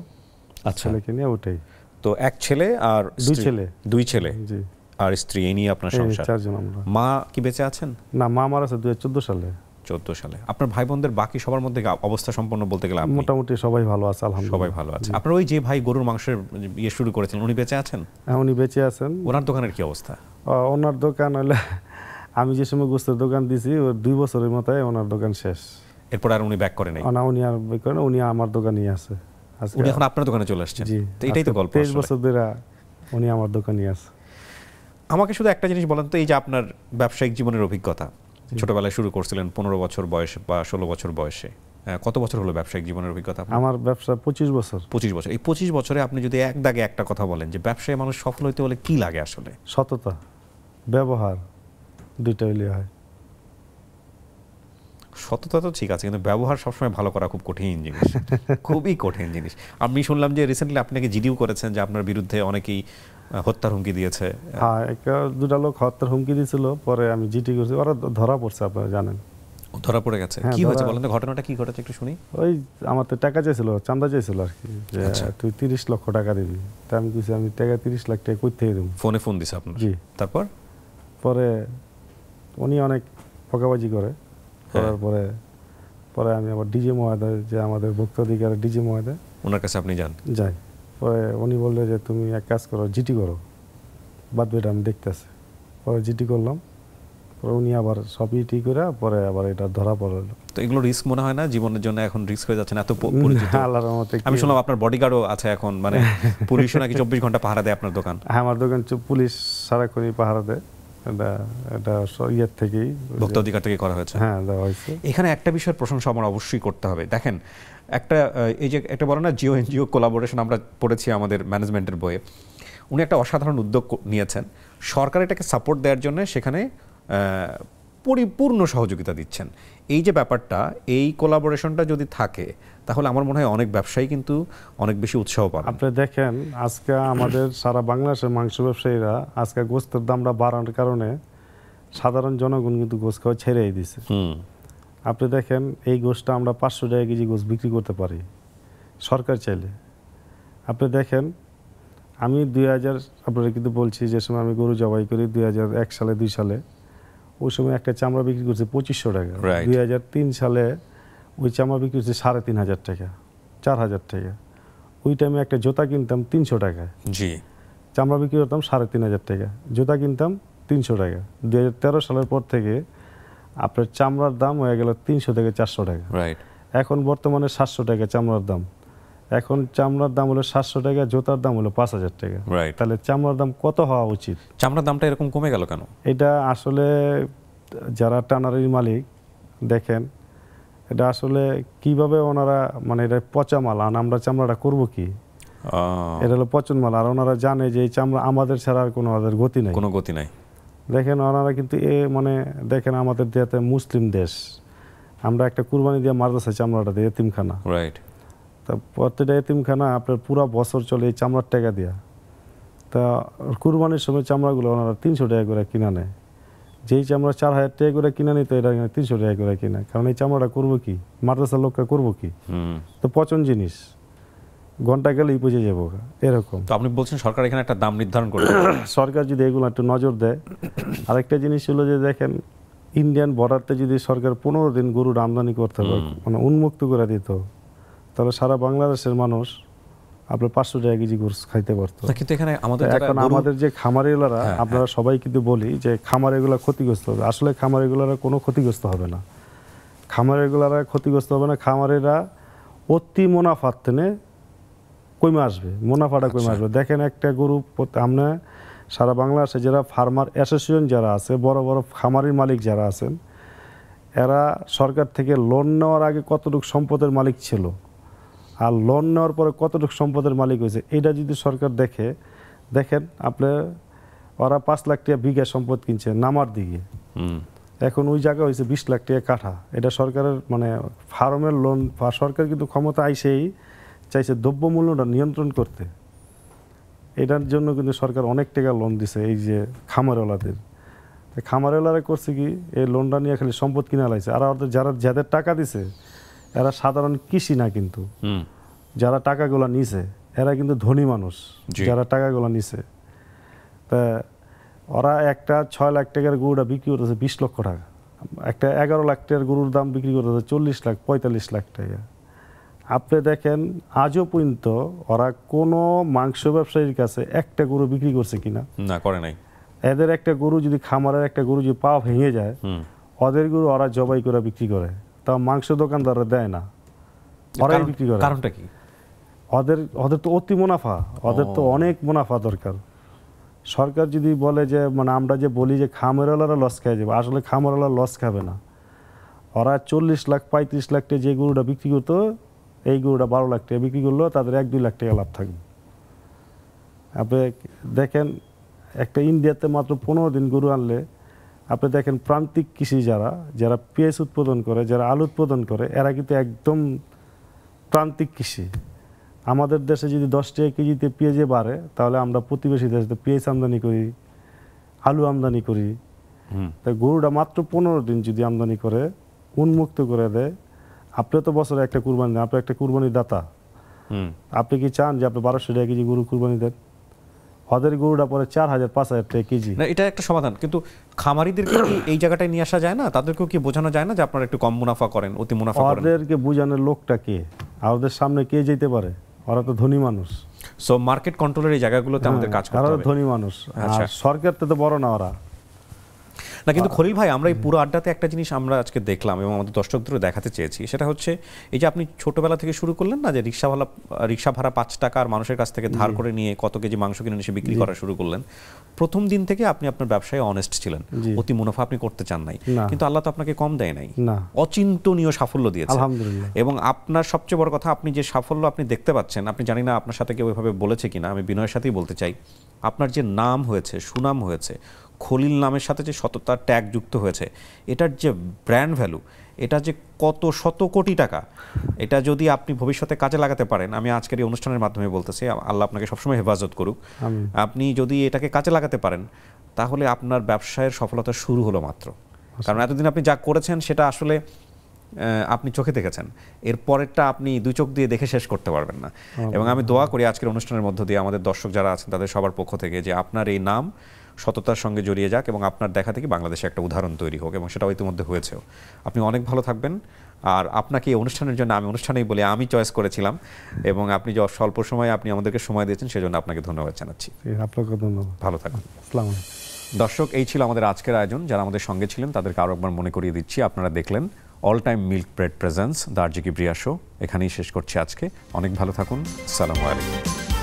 আচ্ছা ছেলেকে নিয়ে ওটাই তো এক ছেলে আর দুই ছেলে দুই ছেলে জি আর স্ত্রী এই নিয়ে আপনার সংসার চারজন আমরা মা কি বেঁচে আছেন না মা মারা আছে দু হাজার 2014 সালে চোদ্দ সালে আপনার ভাই বোনদের বাকি সবার মধ্যে অবস্থা সম্পন্ন বলতে গেলে আপনি মোটামুটি সবাই ভালো আছে আলহামদুলিল্লাহ সবাই ভালো আছে আপনার ওই যে ভাই গরুর মাংসের ইয়ে শুরু করেছেন উনি বেঁচে আছেন
হ্যাঁ উনি বেঁচে আছেন ওনার
দোকানের কি অবস্থা
ওনার দোকান হলে আমি যে সময় গোস্তের দোকান দিছি ওর দুই বছরের মাথায় ওনার দোকান শেষ
এরপর আর উনি ব্যাক করে নাই না
উনি আর ব্যাক করেন উনি আমার দোকানেই আছে
উনি এখন আপনার দোকানে চলে আসছেন তো এটাই তো গল্প 23 বছর
ধরে উনি আমার দোকানেই আছে
আমাকে শুধু একটা জিনিস বলেন তো এই যে আপনার ব্যবসায়িক জীবনের অভিজ্ঞতা ছোটবেলায় শুরু করছিলেন পনেরো বছর বয়সে বা ষোলো বছর বয়সে কত বছর হলো ব্যবসায়িক জীবনের অভিজ্ঞতা
আমার ব্যবসা পঁচিশ বছর
পঁচিশ বছর এই পঁচিশ বছরে আপনি যদি এক দাগে একটা কথা বলেন যে ব্যবসায় মানুষ সফল হইতে হলে কি লাগে আসলে সততা
ব্যবহার দুইটা হইলে হয়
সততা তো ঠিক আছে কিন্তু ব্যবহার সবসময় ভালো করা খুব কঠিন জিনিস খুবই কঠিন জিনিস আমি শুনলাম যে রিসেন্টলি আপনাকে জিডিও করেছেন যে আপনার বিরুদ্ধে অনেকেই হত্যার হুমকি দিয়েছে
হ্যাঁ একটা দুটা লোক হত্যার হুমকি দিয়েছিল পরে আমি জিটি করছি ওরা ধরা পড়ছে আপনারা জানেন
ধরা পড়ে গেছে হ্যাঁ, কি হয়েছে বলেন ঘটনাটা কি ঘটেছে একটু শুনি
ওই আমার তো টাকা চাইছিল চান্দা চাইছিল আর কি যে আচ্ছা। তুই তিরিশ লক্ষ টাকা দিবি তা আমি কিছু আমি টাকা তিরিশ লাখ টাকা করতে দেবো
ফোনে ফোন দিছে আপনার জি
তারপর পরে উনি অনেক ফকাবাজি করে করার হ্যাঁ। পরে পরে আমি আবার ডিজি মহাদায় যে আমাদের ভক্ত অধিকার ডিজি মহাদায়
ওনার কাছে আপনি যান যাই
পরে উনি বললে যে তুমি এক কাজ করো জিটি করো বাদ বেটা আমি দেখতেছি পরে জিটি করলাম পরে উনি আবার সবই ঠিক করে পরে আবার এটা ধরা পড়ল
তো এগুলো রিস্ক মনে হয় না জীবনের জন্য এখন রিস্ক হয়ে যাচ্ছে না এত পরিচিত আল্লাহর রহমতে আমি শুনলাম আপনার বডিগার্ডও আছে এখন মানে পুলিশও নাকি চব্বিশ ঘন্টা পাহারা দেয় আপনার দোকান
হ্যাঁ আমার দোকান পুলিশ সারাক্ষণই পাহারা দেয়
এটা ইয়ের থেকেই অধিকার থেকে করা হয়েছে হ্যাঁ এখানে একটা বিষয়ের প্রশংসা আমার অবশ্যই করতে হবে দেখেন একটা এই যে একটা বলে না জিও এনজিও কোলাবোরেশন আমরা পড়েছি আমাদের ম্যানেজমেন্টের বইয়ে উনি একটা অসাধারণ উদ্যোগ নিয়েছেন সরকার এটাকে সাপোর্ট দেওয়ার জন্য সেখানে পরিপূর্ণ সহযোগিতা দিচ্ছেন এই যে ব্যাপারটা এই কোলাবোরেশনটা যদি থাকে তাহলে আমার মনে হয় অনেক ব্যবসায়ী কিন্তু অনেক বেশি উৎসাহ পাবে
আপনি দেখেন আজকে আমাদের সারা বাংলাদেশের মাংস ব্যবসায়ীরা আজকে গোস্তের দামটা বাড়ানোর কারণে সাধারণ জনগণ কিন্তু গোস্ত খাওয়া ছেড়েই দিছে আপনি দেখেন এই গোসটা আমরা পাঁচশো টাকা কেজি গোস বিক্রি করতে পারি সরকার চাইলে আপনি দেখেন আমি দুই হাজার আপনারা কিন্তু বলছি যে সময় আমি গরু জবাই করি দুই হাজার এক সালে দুই সালে ওই সময় একটা চামড়া বিক্রি করছে পঁচিশশো টাকা দুই হাজার তিন সালে ওই চামড়া বিক্রি করছে সাড়ে তিন হাজার টাকা চার হাজার টাকা ওই টাইমে একটা জোতা কিনতাম তিনশো টাকা জি চামড়া বিক্রি করতাম সাড়ে তিন হাজার টাকা জুতা কিনতাম তিনশো টাকা দু হাজার তেরো সালের পর থেকে আপনার চামড়ার দাম হয়ে গেল তিনশো থেকে চারশো টাকা এখন বর্তমানে সাতশো টাকা চামড়ার দাম এখন চামড়ার দাম হলো সাতশো টাকা জুতার দাম হলো পাঁচ হাজার টাকা তাহলে চামড়ার দাম কত হওয়া উচিত
চামড়ার দামটা এরকম কমে গেল কেন
এটা আসলে যারা টানারির মালিক দেখেন এটা আসলে কিভাবে ওনারা মানে এটা পচা মাল আর আমরা চামড়াটা করব কি এটা হলো পচন মাল আর ওনারা জানে যে এই চামড়া আমাদের ছাড়া আর কোনো আমাদের গতি নাই কোনো গতি নাই দেখেন ওনারা কিন্তু এ মানে দেখেন আমাদের দেহাতে মুসলিম দেশ আমরা একটা কুরবানি দিয়ে মারদাসা চামড়াটা দিয়ে তিমখানা রাইট তা প্রত্যেকটা এতিমখানা আপনার পুরা বছর চলে এই চামড়ার টাকা দেওয়া তা কুরবানির সময় চামড়াগুলো ওনারা তিনশো টাকা করে কিনা নেয় যেই চামড়া চার হাজার টাকা করে কিনা নিত এটা তিনশো টাকা করে কিনা কারণ এই চামড়াটা করবো কি মাদ্রাসার লোকরা করবো কি তো পচন জিনিস ঘন্টা গেলেই বুঝে
যাব এরকম তো আপনি বলছেন সরকার এখানে একটা দাম নির্ধারণ করবে
সরকার যদি এগুলো একটু নজর দেয় আরেকটা জিনিস হলো যে দেখেন ইন্ডিয়ান বর্ডারতে যদি সরকার পনেরো দিন গরুর আমদানি করতে পারে মানে উন্মুক্ত করে দিত তাহলে সারা বাংলাদেশের মানুষ আপনার পাঁচশো টাকা কেজি গোস খাইতে পারতো কিন্তু এখানে আমাদের এখন আমাদের যে খামারিগুলারা হ্যাঁ, হ্যাঁ। আপনারা সবাই কিন্তু বলি যে খামার এগুলা ক্ষতিগ্রস্ত হবে আসলে খামার এগুলারা কোনো ক্ষতিগ্রস্ত হবে না খামার এগুলারা ক্ষতিগ্রস্ত হবে না খামারেরা অতি মুনাফার থেকে কমে আসবে মুনাফাটা কমে আচ্ছা। আসবে দেখেন একটা গরু আমরা সারা বাংলাদেশে যারা ফার্মার অ্যাসোসিয়েশন যারা আছে বড় বড় খামারের মালিক যারা আছেন এরা সরকার থেকে লোন নেওয়ার আগে কতটুকু সম্পদের মালিক ছিল আর লোন নেওয়ার পরে কতটুকু সম্পদের মালিক হয়েছে এটা যদি সরকার দেখে দেখেন আপনি ওরা পাঁচ লাখ টাকা বিঘা সম্পদ কিনছে নামার দিকে এখন ওই জায়গা হয়েছে বিশ লাখ টাকা কাঠা এটা সরকারের মানে ফার্মের লোন সরকার কিন্তু ক্ষমতা আইসেই চাইছে দ্রব্যমূল্যটা নিয়ন্ত্রণ করতে এটার জন্য কিন্তু সরকার অনেক টাকা লোন দিছে এই যে খামারওয়ালাদের খামারওয়ালারা করছে কি এই লোনটা নিয়ে খালি সম্পদ কিনা লাগছে আর যারা যাদের টাকা দিছে এরা সাধারণ কৃষি না কিন্তু যারা টাকাগুলো নিছে এরা কিন্তু ধনী মানুষ যারা টাকাগুলো নিছে তা ওরা একটা ছয় লাখ টাকার গরুটা বিক্রি করতেছে বিশ লক্ষ টাকা একটা এগারো লাখ টাকার গরুর দাম বিক্রি করতেছে চল্লিশ লাখ পঁয়তাল্লিশ লাখ টাকা আপনি দেখেন আজও পর্যন্ত ওরা কোনো মাংস ব্যবসায়ীর কাছে একটা গরু বিক্রি করছে কিনা না করে নাই এদের একটা গরু যদি খামারের একটা গরু যদি পা ভেঙে যায় ওদের গরু ওরা জবাই করে বিক্রি করে তা মাংস দোকানদাররা দেয় না
ওরাই বিক্রি করে কারণটা কি
ওদের ওদের তো অতি মুনাফা ওদের তো অনেক মুনাফা দরকার সরকার যদি বলে যে মানে আমরা যে বলি যে খামেরওয়ালারা লস খেয়ে যাবে আসলে খামারওয়ালা লস খাবে না ওরা চল্লিশ লাখ পঁয়ত্রিশ লাখ টাকা যে গরুটা বিক্রি করতো এই গরুটা বারো লাখ টাকা বিক্রি করলো তাদের এক দুই লাখ টাকা লাভ থাকবে আপনি দেখেন একটা ইন্ডিয়াতে মাত্র পনেরো দিন গরু আনলে আপনি দেখেন প্রান্তিক কৃষি যারা যারা পেঁয়াজ উৎপাদন করে যারা আলু উৎপাদন করে এরা কিন্তু একদম প্রান্তিক কৃষি আমাদের দেশে যদি দশ টাকা কেজিতে পেঁয়াজে বাড়ে তাহলে আমরা প্রতিবেশী দেশ পেঁয়াজ আমদানি করি আলু আমদানি করি তাই গরুটা মাত্র পনেরো দিন যদি আমদানি করে উন্মুক্ত করে দেয় আপনি তো বছরে একটা কুরবানি দেন আপনি একটা কুরবানির দাতা আপনি কি চান যে আপনি বারোশো টাকা কেজি গরু কুরবানি দেন হদের গরুটা পরে চার হাজার পাঁচ হাজার টাকা কেজি
না এটা একটা সমাধান কিন্তু খামারিদেরকে কি এই জায়গাটায় নিয়ে আসা যায় না তাদেরকেও কি বোঝানো যায় না যে আপনারা একটু কম মুনাফা করেন অতি মুনাফা করেন
ওদেরকে বোঝানোর লোকটা কে আর ওদের সামনে কে যেতে পারে ওরা তো ধনী মানুষ
সো মার্কেট কন্ট্রোলের এই জায়গাগুলোতে হ্যাঁ, আমাদের কাজ করতে হবে ধনী
মানুষ আর আচ্ছা। সরকার তো বড় না ওরা
না কিন্তু খলিল ভাই আমরা এই পুরো আড্ডাতে একটা জিনিস আমরা আজকে দেখলাম এবং আমাদের দর্শকদেরও দেখাতে চেয়েছি সেটা হচ্ছে এই যে আপনি ছোটবেলা থেকে শুরু করলেন না যে রিক্সা ভাড়া রিক্সা ভাড়া পাঁচ টাকা আর মানুষের কাছ থেকে ধার করে নিয়ে কত কেজি মাংস কিনে এসে বিক্রি করা শুরু করলেন প্রথম দিন থেকে আপনি আপনার ব্যবসায় অনেস্ট ছিলেন অতি মুনাফা আপনি করতে চান নাই কিন্তু আল্লাহ তো আপনাকে কম দেয় নাই অচিন্তনীয় সাফল্য দিয়েছে এবং আপনার সবচেয়ে বড় কথা আপনি যে সাফল্য আপনি দেখতে পাচ্ছেন আপনি জানি না আপনার সাথে কেউ ওইভাবে বলেছে কিনা আমি বিনয়ের সাথেই বলতে চাই আপনার যে নাম হয়েছে সুনাম হয়েছে খলিল নামের সাথে যে সততার ট্যাগ যুক্ত হয়েছে এটার যে ব্র্যান্ড ভ্যালু এটা যে কত শত কোটি টাকা এটা যদি আপনি ভবিষ্যতে কাজে লাগাতে পারেন আমি আজকের এই অনুষ্ঠানের মাধ্যমে বলতেছি আল্লাহ আপনাকে সবসময় হেফাজত করুক আপনি যদি এটাকে কাজে লাগাতে পারেন তাহলে আপনার ব্যবসায়ের সফলতা শুরু হলো মাত্র আচ্ছা। কারণ এতদিন আপনি যা করেছেন সেটা আসলে আপনি চোখে দেখেছেন এর পরেরটা আপনি দুই চোখ দিয়ে দেখে শেষ করতে পারবেন না এবং আমি দোয়া করি আজকের অনুষ্ঠানের মধ্য দিয়ে আমাদের দর্শক যারা আছেন তাদের সবার পক্ষ থেকে যে আপনার এই নাম সততার সঙ্গে জড়িয়ে যাক এবং আপনার দেখা থেকে বাংলাদেশে একটা উদাহরণ তৈরি হোক এবং সেটাও ইতিমধ্যে হয়েছেও আপনি অনেক ভালো থাকবেন আর আপনাকে এই অনুষ্ঠানের জন্য আমি অনুষ্ঠানেই বলে আমি চয়েস করেছিলাম এবং আপনি যে স্বল্প সময়ে আপনি আমাদেরকে সময় দিয়েছেন সেজন্য আপনাকে ধন্যবাদ জানাচ্ছি আপনাকে ধন্যবাদ ভালো থাকুন আসসালাম দর্শক এই ছিল আমাদের আজকের আয়োজন যারা আমাদের সঙ্গে ছিলেন তাদেরকে আরও একবার মনে করিয়ে দিচ্ছি আপনারা দেখলেন all time milk bread presents দার্জিকি ব্রিয়া শো এখানেই শেষ করছি আজকে অনেক ভালো থাকুন সালামু আলাইকুম